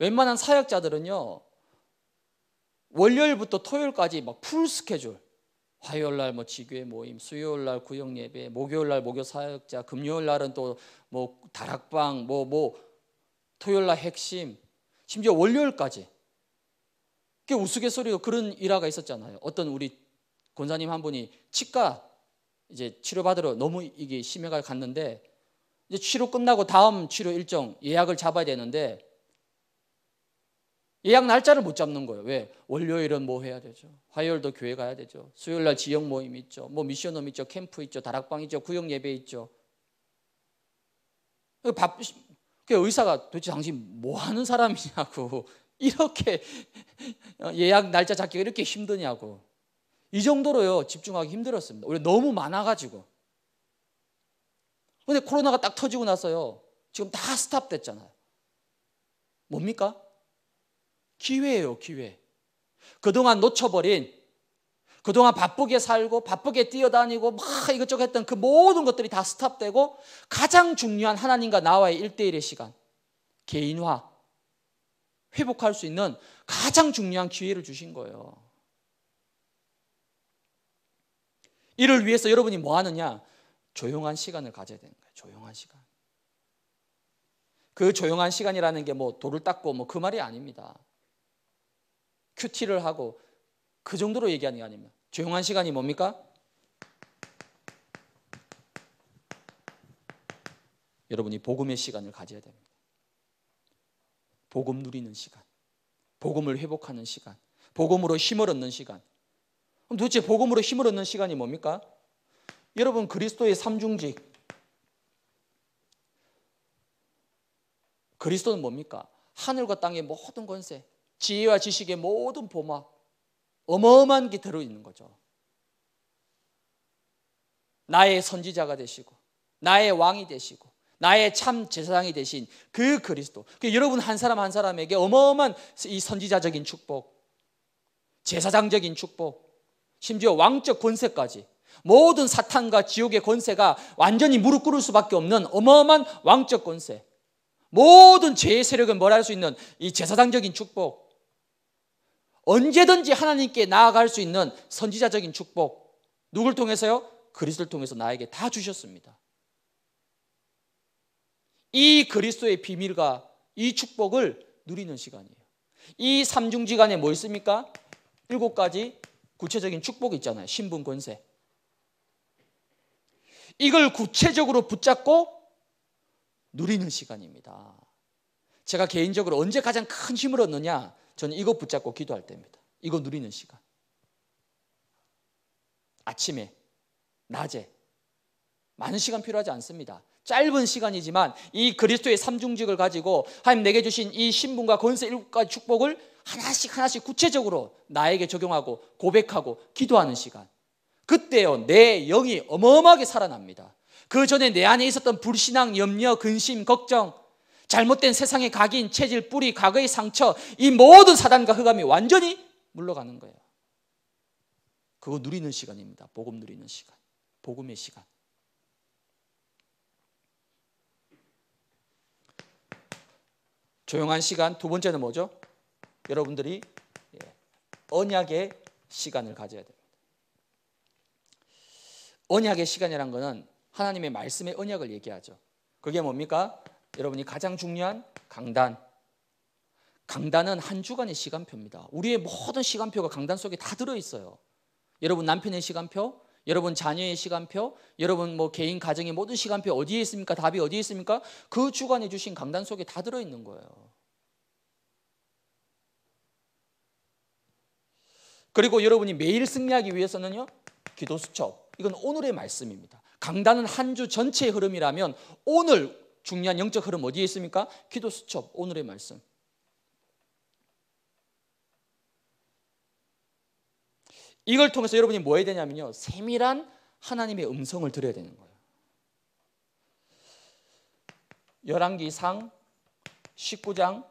웬만한 사역자들은요 월요일부터 토요일까지 막 풀 스케줄 화요일 날뭐 지교회 모임, 수요일 날 구역 예배, 목요일 날 목요 사역자, 금요일 날은 또 뭐 다락방, 뭐뭐 뭐, 토요일 날 핵심, 심지어 월요일까지. 꽤 우스갯소리로 그런 일화가 있었잖아요. 어떤 우리 권사님 한 분이 치과 이제 치료받으러 너무 이게 심해가 갔는데 이제 치료 끝나고 다음 치료 일정 예약을 잡아야 되는데 예약 날짜를 못 잡는 거예요. 왜? 월요일은 뭐 해야 되죠? 화요일도 교회 가야 되죠. 수요일 날 지역 모임 있죠. 뭐 미션홈 있죠. 캠프 있죠. 다락방 있죠. 구역 예배 있죠. 그 밥, 그 의사가 도대체 당신 뭐 하는 사람이냐고. 이렇게 예약 날짜 잡기가 이렇게 힘드냐고. 이 정도로요, 집중하기 힘들었습니다. 원래 너무 많아가지고. 근데 코로나가 딱 터지고 나서요, 지금 다 스탑됐잖아요. 뭡니까? 기회예요, 기회. 그동안 놓쳐버린, 그동안 바쁘게 살고, 바쁘게 뛰어다니고, 막 이것저것 했던 그 모든 것들이 다 스탑되고, 가장 중요한 하나님과 나와의 일대일의 시간, 개인화, 회복할 수 있는 가장 중요한 기회를 주신 거예요. 이를 위해서 여러분이 뭐 하느냐? 조용한 시간을 가져야 되는 거예요. 조용한 시간. 그 조용한 시간이라는 게 뭐 돌을 닦고 뭐 그 말이 아닙니다. 큐티를 하고 그 정도로 얘기하는 게 아닙니다. 조용한 시간이 뭡니까? 여러분이 복음의 시간을 가져야 됩니다. 복음 누리는 시간, 복음을 회복하는 시간, 복음으로 힘을 얻는 시간. 그럼 도대체 복음으로 힘을 얻는 시간이 뭡니까? 여러분 그리스도의 삼중직. 그리스도는 뭡니까? 하늘과 땅의 모든 권세, 지혜와 지식의 모든 보막 어마어마한 게 들어있는 거죠. 나의 선지자가 되시고 나의 왕이 되시고 나의 참 제사장이 되신 그 그리스도. 그러니까 여러분 한 사람 한 사람에게 어마어마한 이 선지자적인 축복, 제사장적인 축복, 심지어 왕적 권세까지 모든 사탄과 지옥의 권세가 완전히 무릎 꿇을 수밖에 없는 어마어마한 왕적 권세. 모든 죄의 세력을 멸할 수 있는 이 제사장적인 축복. 언제든지 하나님께 나아갈 수 있는 선지자적인 축복 누굴 통해서요? 그리스도를 통해서 나에게 다 주셨습니다. 이 그리스도의 비밀과 이 축복을 누리는 시간이에요. 이 삼중지간에 뭐 있습니까? 일곱 가지 구체적인 축복 있잖아요. 신분 권세. 이걸 구체적으로 붙잡고 누리는 시간입니다. 제가 개인적으로 언제 가장 큰 힘을 얻느냐? 저는 이거 붙잡고 기도할 때입니다. 이거 누리는 시간. 아침에, 낮에. 많은 시간 필요하지 않습니다. 짧은 시간이지만 이 그리스도의 삼중직을 가지고 하나님 내게 주신 이 신분과 권세 일곱 가지 축복을 하나씩 하나씩 구체적으로 나에게 적용하고 고백하고 기도하는 시간. 그때요, 내 영이 어마어마하게 살아납니다. 그 전에 내 안에 있었던 불신앙, 염려, 근심, 걱정, 잘못된 세상의 각인, 체질, 뿌리, 과거의 상처, 이 모든 사단과 흑암이 완전히 물러가는 거예요. 그거 누리는 시간입니다. 복음 누리는 시간. 복음의 시간. 조용한 시간. 두 번째는 뭐죠? 여러분들이 예, 언약의 시간을 가져야 됩니다. 언약의 시간이란 것은 하나님의 말씀의 언약을 얘기하죠. 그게 뭡니까? 여러분이 가장 중요한 강단. 강단은 한 주간의 시간표입니다. 우리의 모든 시간표가 강단 속에 다 들어 있어요. 여러분 남편의 시간표, 여러분 자녀의 시간표, 여러분 뭐 개인 가정의 모든 시간표 어디에 있습니까? 답이 어디에 있습니까? 그 주간에 주신 강단 속에 다 들어 있는 거예요. 그리고 여러분이 매일 승리하기 위해서는요. 기도 수첩. 이건 오늘의 말씀입니다. 강단은 한 주 전체의 흐름이라면 오늘 중요한 영적 흐름 어디에 있습니까? 기도 수첩 오늘의 말씀. 이걸 통해서 여러분이 뭐 해야 되냐면요. 세밀한 하나님의 음성을 들어야 되는 거예요. 열왕기상 19장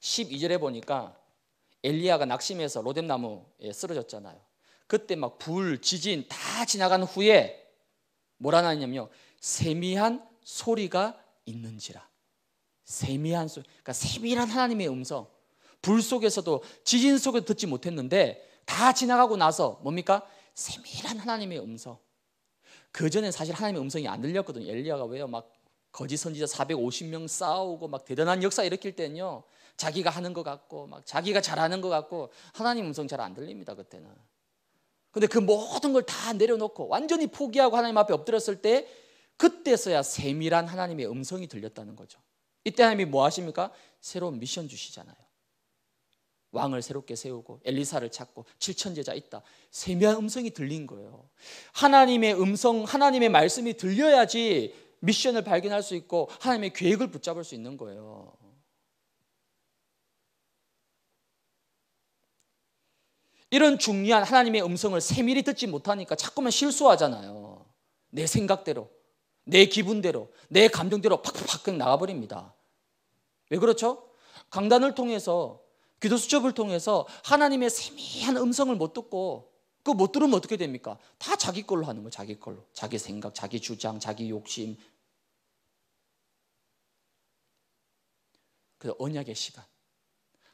12절에 보니까 엘리야가 낙심해서 로뎀나무에 쓰러졌잖아요. 그때 막 불, 지진 다 지나간 후에 뭐라 하냐면요. 세미한 소리가 있는지라. 세미한 소리, 그러니까 세밀한 하나님의 음성. 불 속에서도 지진 속에 서 듣지 못했는데 다 지나가고 나서 뭡니까? 세밀한 하나님의 음성. 그 전엔 사실 하나님의 음성이 안 들렸거든요. 엘리야가 왜요? 막 거짓 선지자 450명 싸우고 막 대단한 역사 일으킬 때는요. 자기가 하는 것 같고 막 자기가 잘하는 것 같고 하나님 음성 잘 안 들립니다. 그때는. 근데 그 모든 걸 다 내려놓고 완전히 포기하고 하나님 앞에 엎드렸을 때 그때서야 세밀한 하나님의 음성이 들렸다는 거죠. 이때 하나님이 뭐 하십니까? 새로운 미션 주시잖아요. 왕을 새롭게 세우고 엘리사를 찾고 7천 제자 있다. 세밀한 음성이 들린 거예요. 하나님의 음성, 하나님의 말씀이 들려야지 미션을 발견할 수 있고 하나님의 계획을 붙잡을 수 있는 거예요. 이런 중요한 하나님의 음성을 세밀히 듣지 못하니까 자꾸만 실수하잖아요. 내 생각대로 내 기분대로, 내 감정대로 팍팍팍 나가버립니다. 왜 그렇죠? 강단을 통해서, 기도 수첩을 통해서 하나님의 세미한 음성을 못 듣고, 그못 들으면 어떻게 됩니까? 다 자기 걸로 하는 거예요, 자기 걸로. 자기 생각, 자기 주장, 자기 욕심. 그 언약의 시간.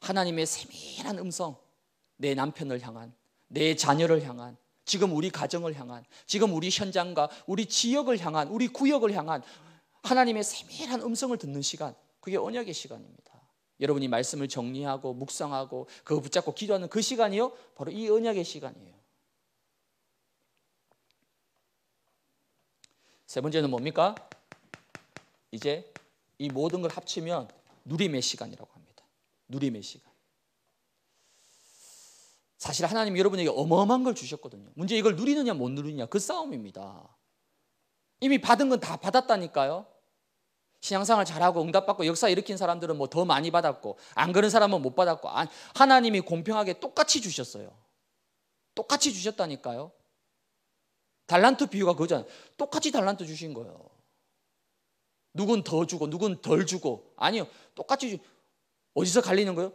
하나님의 세밀한 음성, 내 남편을 향한, 내 자녀를 향한, 지금 우리 가정을 향한, 지금 우리 현장과 우리 지역을 향한, 우리 구역을 향한 하나님의 세밀한 음성을 듣는 시간, 그게 언약의 시간입니다. 여러분이 말씀을 정리하고 묵상하고 그 붙잡고 기도하는 그 시간이요, 바로 이 언약의 시간이에요. 세 번째는 뭡니까? 이제 이 모든 걸 합치면 누림의 시간이라고 합니다. 누림의 시간. 사실 하나님 여러분에게 어마어마한 걸 주셨거든요. 문제 이걸 누리느냐 못 누리느냐 그 싸움입니다. 이미 받은 건 다 받았다니까요. 신앙생활 잘하고 응답받고 역사 일으킨 사람들은 뭐 더 많이 받았고 안 그런 사람은 못 받았고 하나님이 공평하게 똑같이 주셨어요. 똑같이 주셨다니까요. 달란트 비유가 그거잖아요. 똑같이 달란트 주신 거예요. 누군 더 주고 누군 덜 주고 아니요. 똑같이 주... 어디서 갈리는 거예요?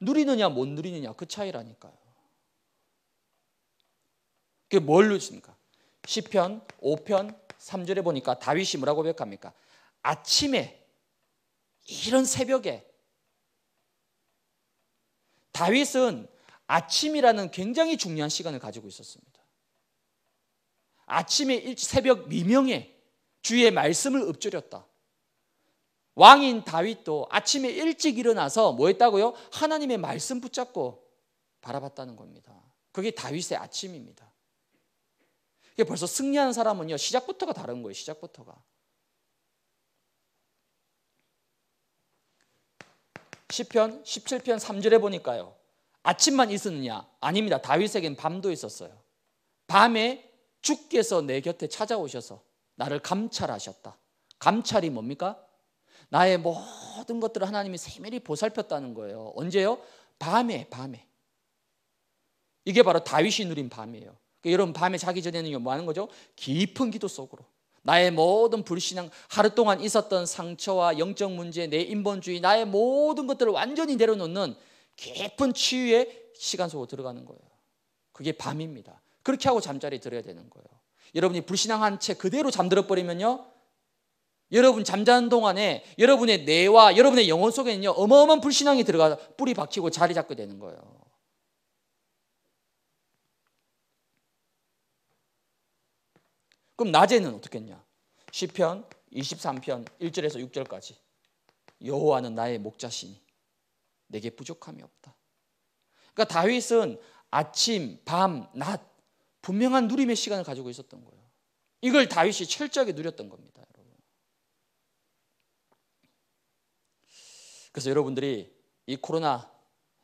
누리느냐 못 누리느냐 그 차이라니까요. 그게 뭘로 짓니까? 시편 5편 3절에 보니까 다윗이 뭐라고 고백합니까? 아침에 이런 새벽에 다윗은 아침이라는 굉장히 중요한 시간을 가지고 있었습니다. 아침에 새벽 미명에 주의 말씀을 읊조렸다. 왕인 다윗도 아침에 일찍 일어나서 뭐 했다고요? 하나님의 말씀 붙잡고 바라봤다는 겁니다. 그게 다윗의 아침입니다. 벌써 승리한 사람은요, 시작부터가 다른 거예요, 시작부터가. 시편 17편 3절에 보니까요. 아침만 있었느냐? 아닙니다. 다윗에겐 밤도 있었어요. 밤에 주께서 내 곁에 찾아오셔서 나를 감찰하셨다. 감찰이 뭡니까? 나의 모든 것들을 하나님이 세밀히 보살폈다는 거예요. 언제요? 밤에, 밤에. 이게 바로 다윗이 누린 밤이에요. 그러니까 여러분 밤에 자기 전에는 뭐 하는 거죠? 깊은 기도 속으로 나의 모든 불신앙, 하루 동안 있었던 상처와 영적 문제, 내 인본주의, 나의 모든 것들을 완전히 내려놓는 깊은 치유의 시간 속으로 들어가는 거예요. 그게 밤입니다. 그렇게 하고 잠자리에 들어야 되는 거예요. 여러분이 불신앙한 채 그대로 잠들어 버리면요. 여러분 잠자는 동안에 여러분의 뇌와 여러분의 영혼 속에는요. 어마어마한 불신앙이 들어가 뿌리 박히고 자리 잡게 되는 거예요. 그럼 낮에는 어떻게 했냐? 시편 23편 1절에서 6절까지 여호와는 나의 목자시니 내게 부족함이 없다. 그러니까 다윗은 아침, 밤, 낮 분명한 누림의 시간을 가지고 있었던 거예요. 이걸 다윗이 철저하게 누렸던 겁니다, 여러분. 그래서 여러분들이 이 코로나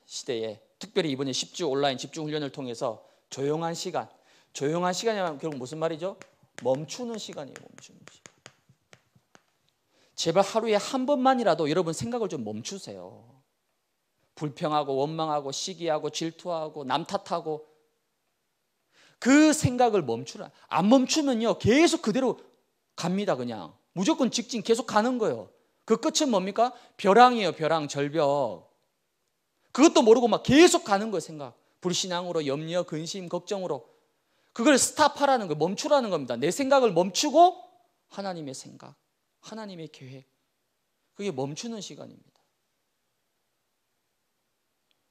시대에 특별히 이번에 10주 온라인 집중 훈련을 통해서 조용한 시간, 조용한 시간이란 결국 무슨 말이죠? 멈추는 시간이에요. 멈추는 시간. 제발 하루에 한 번만이라도 여러분 생각을 좀 멈추세요. 불평하고 원망하고 시기하고 질투하고 남 탓하고 그 생각을 멈추라. 안 멈추면요. 계속 그대로 갑니다. 그냥. 무조건 직진 계속 가는 거예요. 그 끝은 뭡니까? 벼랑이에요. 벼랑 절벽. 그것도 모르고 막 계속 가는 거예요. 생각. 불신앙으로 염려, 근심, 걱정으로 그걸 스탑하라는 거예요. 멈추라는 겁니다. 내 생각을 멈추고 하나님의 생각, 하나님의 계획. 그게 멈추는 시간입니다.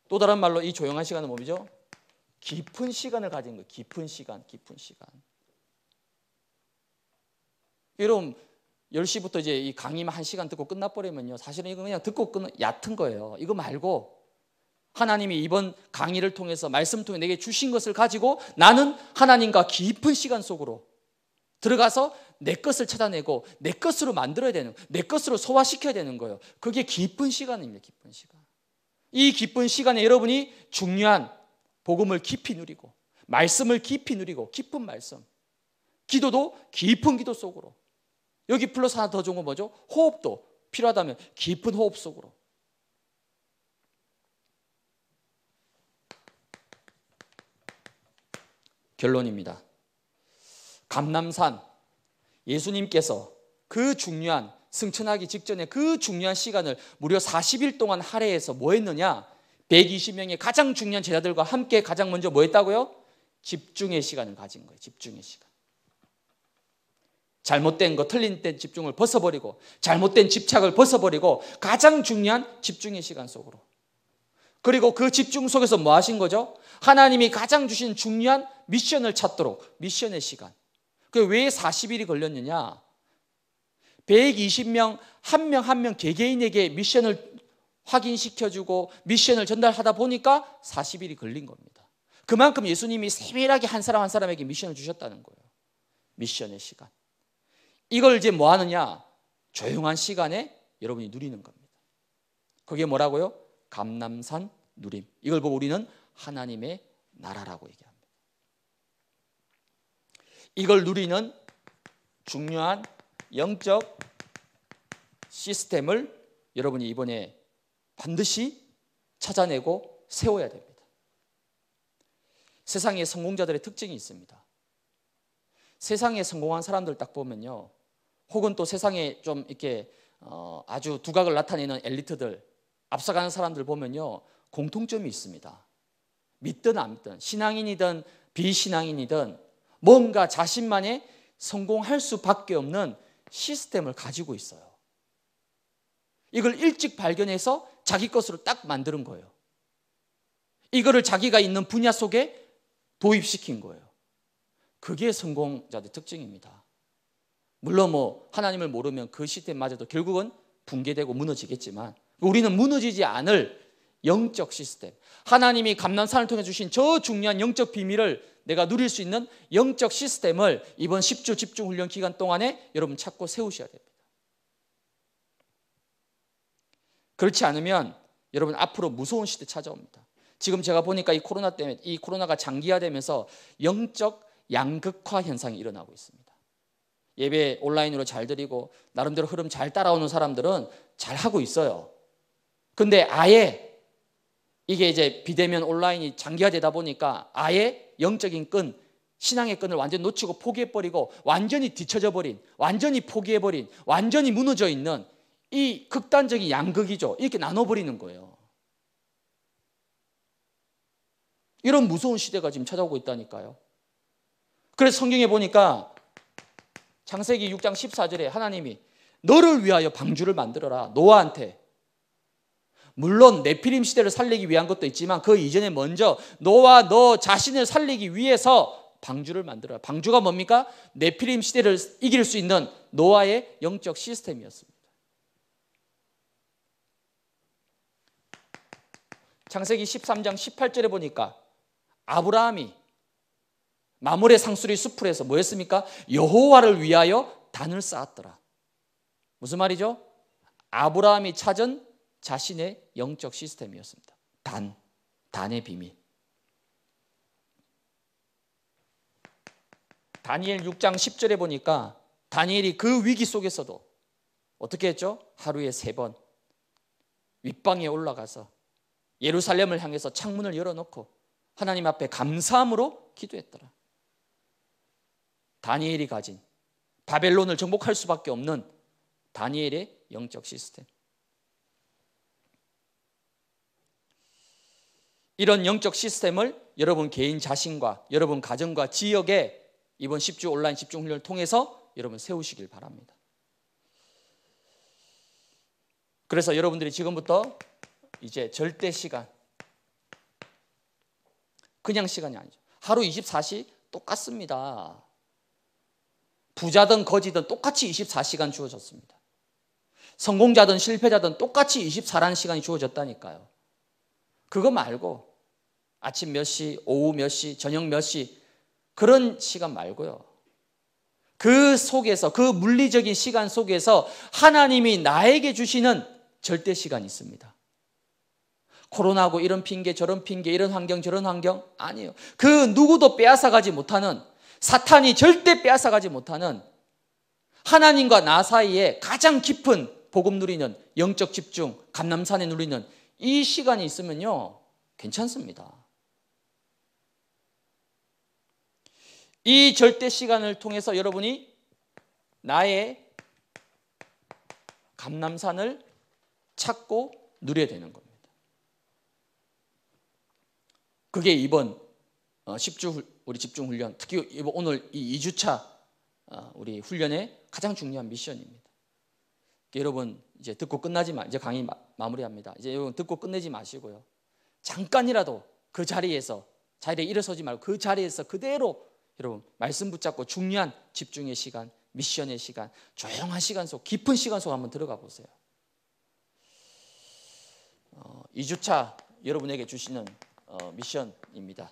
또 다른 말로 이 조용한 시간은 뭐죠? 깊은 시간을 가진 거예요. 깊은 시간, 깊은 시간. 여러분 10시부터 이제 이 강의만 한시간 듣고 끝나버리면요. 사실은 이거 그냥 듣고 끝 얕은 거예요. 이거 말고 하나님이 이번 강의를 통해서 말씀 통해 내게 주신 것을 가지고 나는 하나님과 깊은 시간 속으로 들어가서 내 것을 찾아내고 내 것으로 만들어야 되는 내 것으로 소화시켜야 되는 거예요. 그게 깊은 시간입니다. 깊은 시간. 이 깊은 시간에 여러분이 중요한 복음을 깊이 누리고 말씀을 깊이 누리고 깊은 말씀 기도도 깊은 기도 속으로 여기 플러스 하나 더 좋은 건 뭐죠? 호흡도 필요하다면 깊은 호흡 속으로 결론입니다. 감남산 예수님께서 그 중요한 승천하기 직전에 그 중요한 시간을 무려 40일 동안 할애해서 뭐 했느냐? 120명의 가장 중요한 제자들과 함께 가장 먼저 뭐 했다고요? 집중의 시간을 가진 거예요. 집중의 시간. 잘못된 거, 틀린 때 집중을 벗어버리고, 잘못된 집착을 벗어버리고, 가장 중요한 집중의 시간 속으로. 그리고 그 집중 속에서 뭐 하신 거죠? 하나님이 가장 주신 중요한 미션을 찾도록 미션의 시간. 그 왜 40일이 걸렸느냐? 120명 한 명 한 명 개개인에게 미션을 확인시켜주고 미션을 전달하다 보니까 40일이 걸린 겁니다. 그만큼 예수님이 세밀하게 한 사람 한 사람에게 미션을 주셨다는 거예요. 미션의 시간. 이걸 이제 뭐 하느냐? 조용한 시간에 여러분이 누리는 겁니다. 그게 뭐라고요? 감남산 누림. 이걸 보고 우리는 하나님의 나라라고 얘기합니다. 이걸 누리는 중요한 영적 시스템을 여러분이 이번에 반드시 찾아내고 세워야 됩니다. 세상의 성공자들의 특징이 있습니다. 세상에 성공한 사람들 딱 보면요. 혹은 또 세상에 좀 이렇게 어, 아주 두각을 나타내는 엘리트들, 앞서가는 사람들 보면요. 공통점이 있습니다. 믿든 안 믿든, 신앙인이든 비신앙인이든 뭔가 자신만의 성공할 수밖에 없는 시스템을 가지고 있어요. 이걸 일찍 발견해서 자기 것으로 딱 만드는 거예요. 이거를 자기가 있는 분야 속에 도입시킨 거예요. 그게 성공자들 특징입니다. 물론 뭐 하나님을 모르면 그 시스템마저도 결국은 붕괴되고 무너지겠지만 우리는 무너지지 않을 영적 시스템, 하나님이 감남산을 통해 주신 저 중요한 영적 비밀을 내가 누릴 수 있는 영적 시스템을 이번 10주 집중 훈련 기간 동안에 여러분 찾고 세우셔야 됩니다. 그렇지 않으면 여러분 앞으로 무서운 시대 찾아옵니다. 지금 제가 보니까 이 코로나 때문에 이 코로나가 장기화되면서 영적 양극화 현상이 일어나고 있습니다. 예배 온라인으로 잘 드리고 나름대로 흐름 잘 따라오는 사람들은 잘 하고 있어요. 근데 아예 이게 이제 비대면 온라인이 장기화되다 보니까 아예 영적인 끈, 신앙의 끈을 완전히 놓치고 포기해버리고 완전히 뒤쳐져버린, 완전히 포기해버린, 완전히 무너져 있는 이 극단적인 양극이죠. 이렇게 나눠버리는 거예요. 이런 무서운 시대가 지금 찾아오고 있다니까요. 그래서 성경에 보니까 창세기 6장 14절에 하나님이 너를 위하여 방주를 만들어라. 노아한테 물론 네피림 시대를 살리기 위한 것도 있지만 그 이전에 먼저 너와 너 자신을 살리기 위해서 방주를 만들어요. 방주가 뭡니까? 네피림 시대를 이길 수 있는 노아의 영적 시스템이었습니다. 창세기 13장 18절에 보니까 아브라함이 마물의 상수리 수풀에서 뭐였습니까 여호와를 위하여 단을 쌓았더라. 무슨 말이죠? 아브라함이 찾은 자신의 영적 시스템이었습니다. 단, 단의 비밀. 다니엘 6장 10절에 보니까 다니엘이 그 위기 속에서도 어떻게 했죠? 하루에 세 번 윗방에 올라가서 예루살렘을 향해서 창문을 열어놓고 하나님 앞에 감사함으로 기도했더라. 다니엘이 가진 바벨론을 정복할 수밖에 없는 다니엘의 영적 시스템. 이런 영적 시스템을 여러분 개인 자신과 여러분 가정과 지역에 이번 10주 온라인 집중 훈련을 통해서 여러분 세우시길 바랍니다. 그래서 여러분들이 지금부터 이제 절대 시간 그냥 시간이 아니죠. 하루 24시 똑같습니다. 부자든 거지든 똑같이 24시간 주어졌습니다. 성공자든 실패자든 똑같이 24라는 시간이 주어졌다니까요. 그거 말고 아침 몇 시, 오후 몇 시, 저녁 몇 시, 그런 시간 말고요. 그 속에서, 그 물리적인 시간 속에서 하나님이 나에게 주시는 절대 시간이 있습니다. 코로나고 이런 핑계, 저런 핑계, 이런 환경, 저런 환경? 아니요. 그 누구도 빼앗아가지 못하는, 사탄이 절대 빼앗아가지 못하는 하나님과 나 사이에 가장 깊은 복음 누리는 영적 집중, 감남산에 누리는 이 시간이 있으면요, 괜찮습니다. 이 절대 시간을 통해서 여러분이 나의 감남산을 찾고 누려야 되는 겁니다. 그게 이번 10주 어, 우리 집중 훈련, 특히 오늘 이 2주차 어, 우리 훈련의 가장 중요한 미션입니다. 여러분 이제 듣고 끝나지 마. 이제 강의 마, 무리합니다 이제 여러분 듣고 끝내지 마시고요. 잠깐이라도 그 자리에서 자리에 일어서지 말고 그 자리에서 그대로 여러분 말씀 붙잡고 중요한 집중의 시간, 미션의 시간, 조용한 시간 속, 깊은 시간 속 한번 들어가 보세요. 어, 2주차 여러분에게 주시는 어, 미션입니다.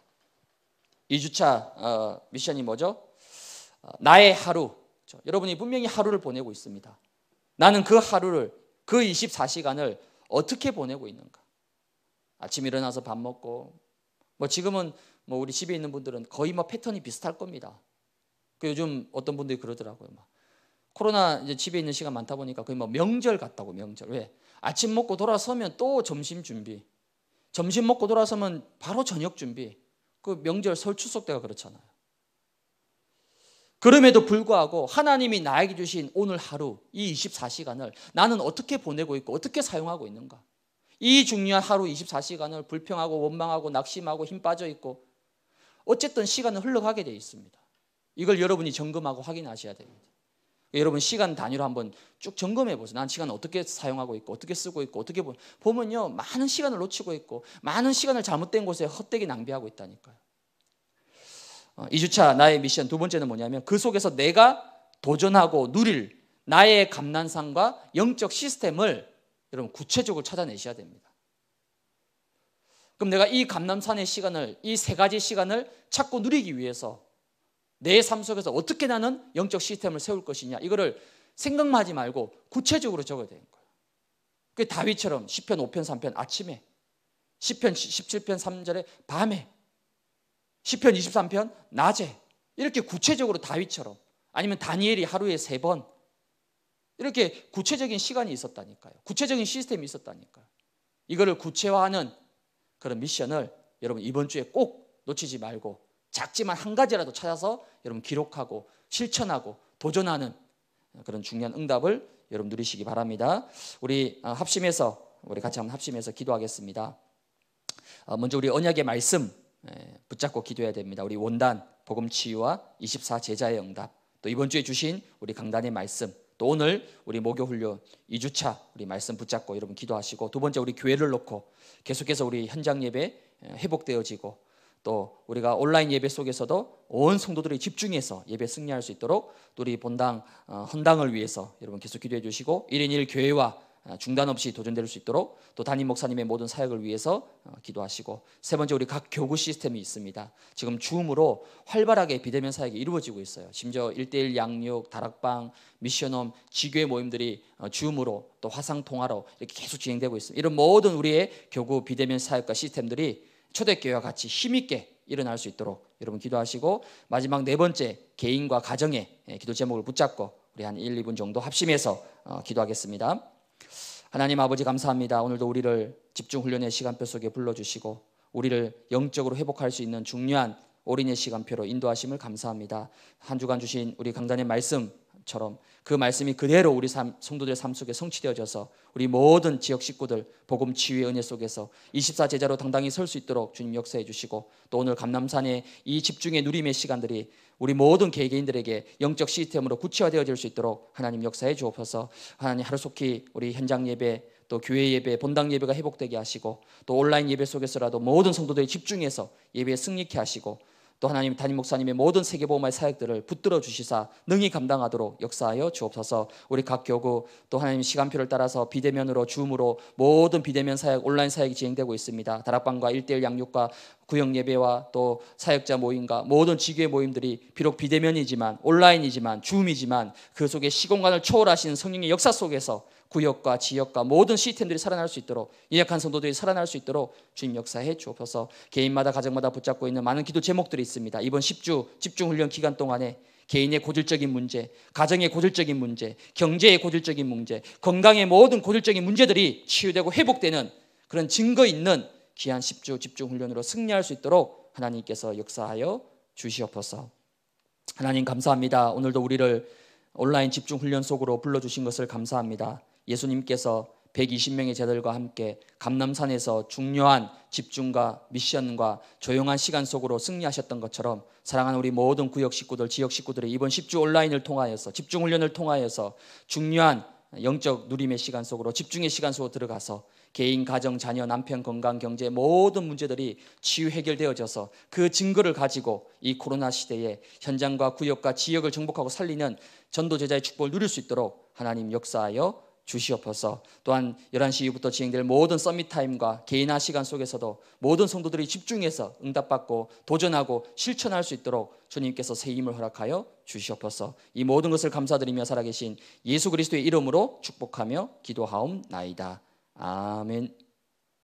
2주차 어, 미션이 뭐죠? 어, 나의 하루. 여러분이 분명히 하루를 보내고 있습니다. 나는 그 하루를 그 24시간을 어떻게 보내고 있는가? 아침 일어나서 밥 먹고 뭐 지금은 뭐 우리 집에 있는 분들은 거의 뭐 패턴이 비슷할 겁니다. 그 요즘 어떤 분들이 그러더라고요. 막 코로나 이제 집에 있는 시간 많다 보니까 거의 뭐 명절 같다고 명절. 왜? 아침 먹고 돌아서면 또 점심 준비. 점심 먹고 돌아서면 바로 저녁 준비. 그 명절 설 추석 때가 그렇잖아요. 그럼에도 불구하고 하나님이 나에게 주신 오늘 하루, 이 24시간을 나는 어떻게 보내고 있고 어떻게 사용하고 있는가? 이 중요한 하루 24시간을 불평하고 원망하고 낙심하고 힘 빠져 있고 어쨌든 시간은 흘러가게 돼 있습니다. 이걸 여러분이 점검하고 확인하셔야 됩니다. 여러분 시간 단위로 한번 쭉 점검해 보세요. 난 시간 어떻게 사용하고 있고 어떻게 쓰고 있고 어떻게 보, 보면요 많은 시간을 놓치고 있고 많은 시간을 잘못된 곳에 헛되게 낭비하고 있다니까요. 2주차 어, 나의 미션 두 번째는 뭐냐면 그 속에서 내가 도전하고 누릴 나의 감난상과 영적 시스템을 여러분 구체적으로 찾아내셔야 됩니다. 그럼 내가 이 감남산의 시간을 이 세 가지 시간을 찾고 누리기 위해서 내 삶 속에서 어떻게 나는 영적 시스템을 세울 것이냐 이거를 생각만 하지 말고 구체적으로 적어야 되는 거예요. 그 다윗처럼 1편 5편, 3편 아침에 1편 17편 3절에 밤에 10편, 23편, 낮에. 이렇게 구체적으로 다윗처럼 아니면 다니엘이 하루에 세 번 이렇게 구체적인 시간이 있었다니까요. 구체적인 시스템이 있었다니까요. 이거를 구체화하는 그런 미션을 여러분 이번 주에 꼭 놓치지 말고 작지만 한 가지라도 찾아서 여러분 기록하고 실천하고 도전하는 그런 중요한 응답을 여러분 누리시기 바랍니다. 우리 어, 합심해서 우리 같이 한번 합심해서 기도하겠습니다. 어, 먼저 우리 언약의 말씀 예, 붙잡고 기도해야 됩니다. 우리 원단 복음 치유와 24 제자의 응답 또 이번 주에 주신 우리 강단의 말씀 또 오늘 우리 목요 훈련 2주차 우리 말씀 붙잡고 여러분 기도하시고 두 번째 우리 교회를 놓고 계속해서 우리 현장 예배 예, 회복되어지고 또 우리가 온라인 예배 속에서도 온 성도들이 집중해서 예배 승리할 수 있도록 우리 본당 어, 헌당을 위해서 여러분 계속 기도해 주시고 1인 1 교회와 어, 중단 없이 도전될 수 있도록 또 담임 목사님의 모든 사역을 위해서 어, 기도하시고 세 번째 우리 각 교구 시스템이 있습니다. 지금 줌으로 활발하게 비대면 사역이 이루어지고 있어요. 심지어 일대일 양육, 다락방, 미션홈, 지교회 모임들이 어, 줌으로 또 화상 통화로 이렇게 계속 진행되고 있습니다. 이런 모든 우리의 교구 비대면 사역과 시스템들이 초대교회와 같이 힘있게 일어날 수 있도록 여러분 기도하시고 마지막 네 번째 개인과 가정의 예, 기도 제목을 붙잡고 우리 한 1, 2분 정도 합심해서 기도하겠습니다. 하나님 아버지 감사합니다. 오늘도 우리를 집중 훈련의 시간표 속에 불러주시고 우리를 영적으로 회복할 수 있는 중요한 어린의 시간표로 인도하심을 감사합니다. 한 주간 주신 우리 강단의 말씀 말처럼그 말씀이 그대로 우리 삶, 성도들의 삶 속에 성취되어져서 우리 모든 지역 식구들 복음 치유의 은혜 속에서 24 제자로 당당히 설 수 있도록 주님 역사해 주시고 또 오늘 감남산의 이 집중의 누림의 시간들이 우리 모든 개개인들에게 영적 시스템으로 구체화되어질 수 있도록 하나님 역사해 주옵소서 하나님 하루속히 우리 현장 예배 또 교회 예배, 본당 예배가 회복되게 하시고 또 온라인 예배 속에서라도 모든 성도들이 집중해서 예배에 승리케 하시고 또 하나님 담임 목사님의 모든 세계보험의 사역들을 붙들어 주시사 능히 감당하도록 역사하여 주옵소서 우리 각 교구 또 하나님 시간표를 따라서 비대면으로 줌으로 모든 비대면 사역 온라인 사역이 진행되고 있습니다 다락방과 일대일 양육과 구역 예배와 또 사역자 모임과 모든 지교의 모임들이 비록 비대면이지만 온라인이지만 줌이지만 그 속에 시공간을 초월하신 성령의 역사 속에서 구역과 지역과 모든 시스템들이 살아날 수 있도록 연약한 성도들이 살아날 수 있도록 주님 역사해 주옵소서. 개인마다 가정마다 붙잡고 있는 많은 기도 제목들이 있습니다. 이번 10주 집중 훈련 기간 동안에 개인의 고질적인 문제, 가정의 고질적인 문제, 경제의 고질적인 문제, 건강의 모든 고질적인 문제들이 치유되고 회복되는 그런 증거 있는 귀한 10주 집중 훈련으로 승리할 수 있도록 하나님께서 역사하여 주시옵소서. 하나님 감사합니다. 오늘도 우리를 온라인 집중 훈련 속으로 불러 주신 것을 감사합니다. 예수님께서 120명의 제자들과 함께 감남산에서 중요한 집중과 미션과 조용한 시간 속으로 승리하셨던 것처럼 사랑하는 우리 모든 구역 식구들, 지역 식구들이 이번 10주 온라인을 통하여서 집중 훈련을 통하여서 중요한 영적 누림의 시간 속으로 집중의 시간 속으로 들어가서 개인, 가정, 자녀, 남편, 건강, 경제 모든 문제들이 치유 해결되어져서 그 증거를 가지고 이 코로나 시대에 현장과 구역과 지역을 정복하고 살리는 전도 제자의 축복을 누릴 수 있도록 하나님 역사하여 주시옵소서. 또한 11시 이후부터 진행될 모든 서밋 타임과 개인화 시간 속에서도 모든 성도들이 집중해서 응답받고 도전하고 실천할 수 있도록 주님께서 새 힘을 허락하여 주시옵소서. 이 모든 것을 감사드리며 살아계신 예수 그리스도의 이름으로 축복하며 기도하옵나이다. 아멘.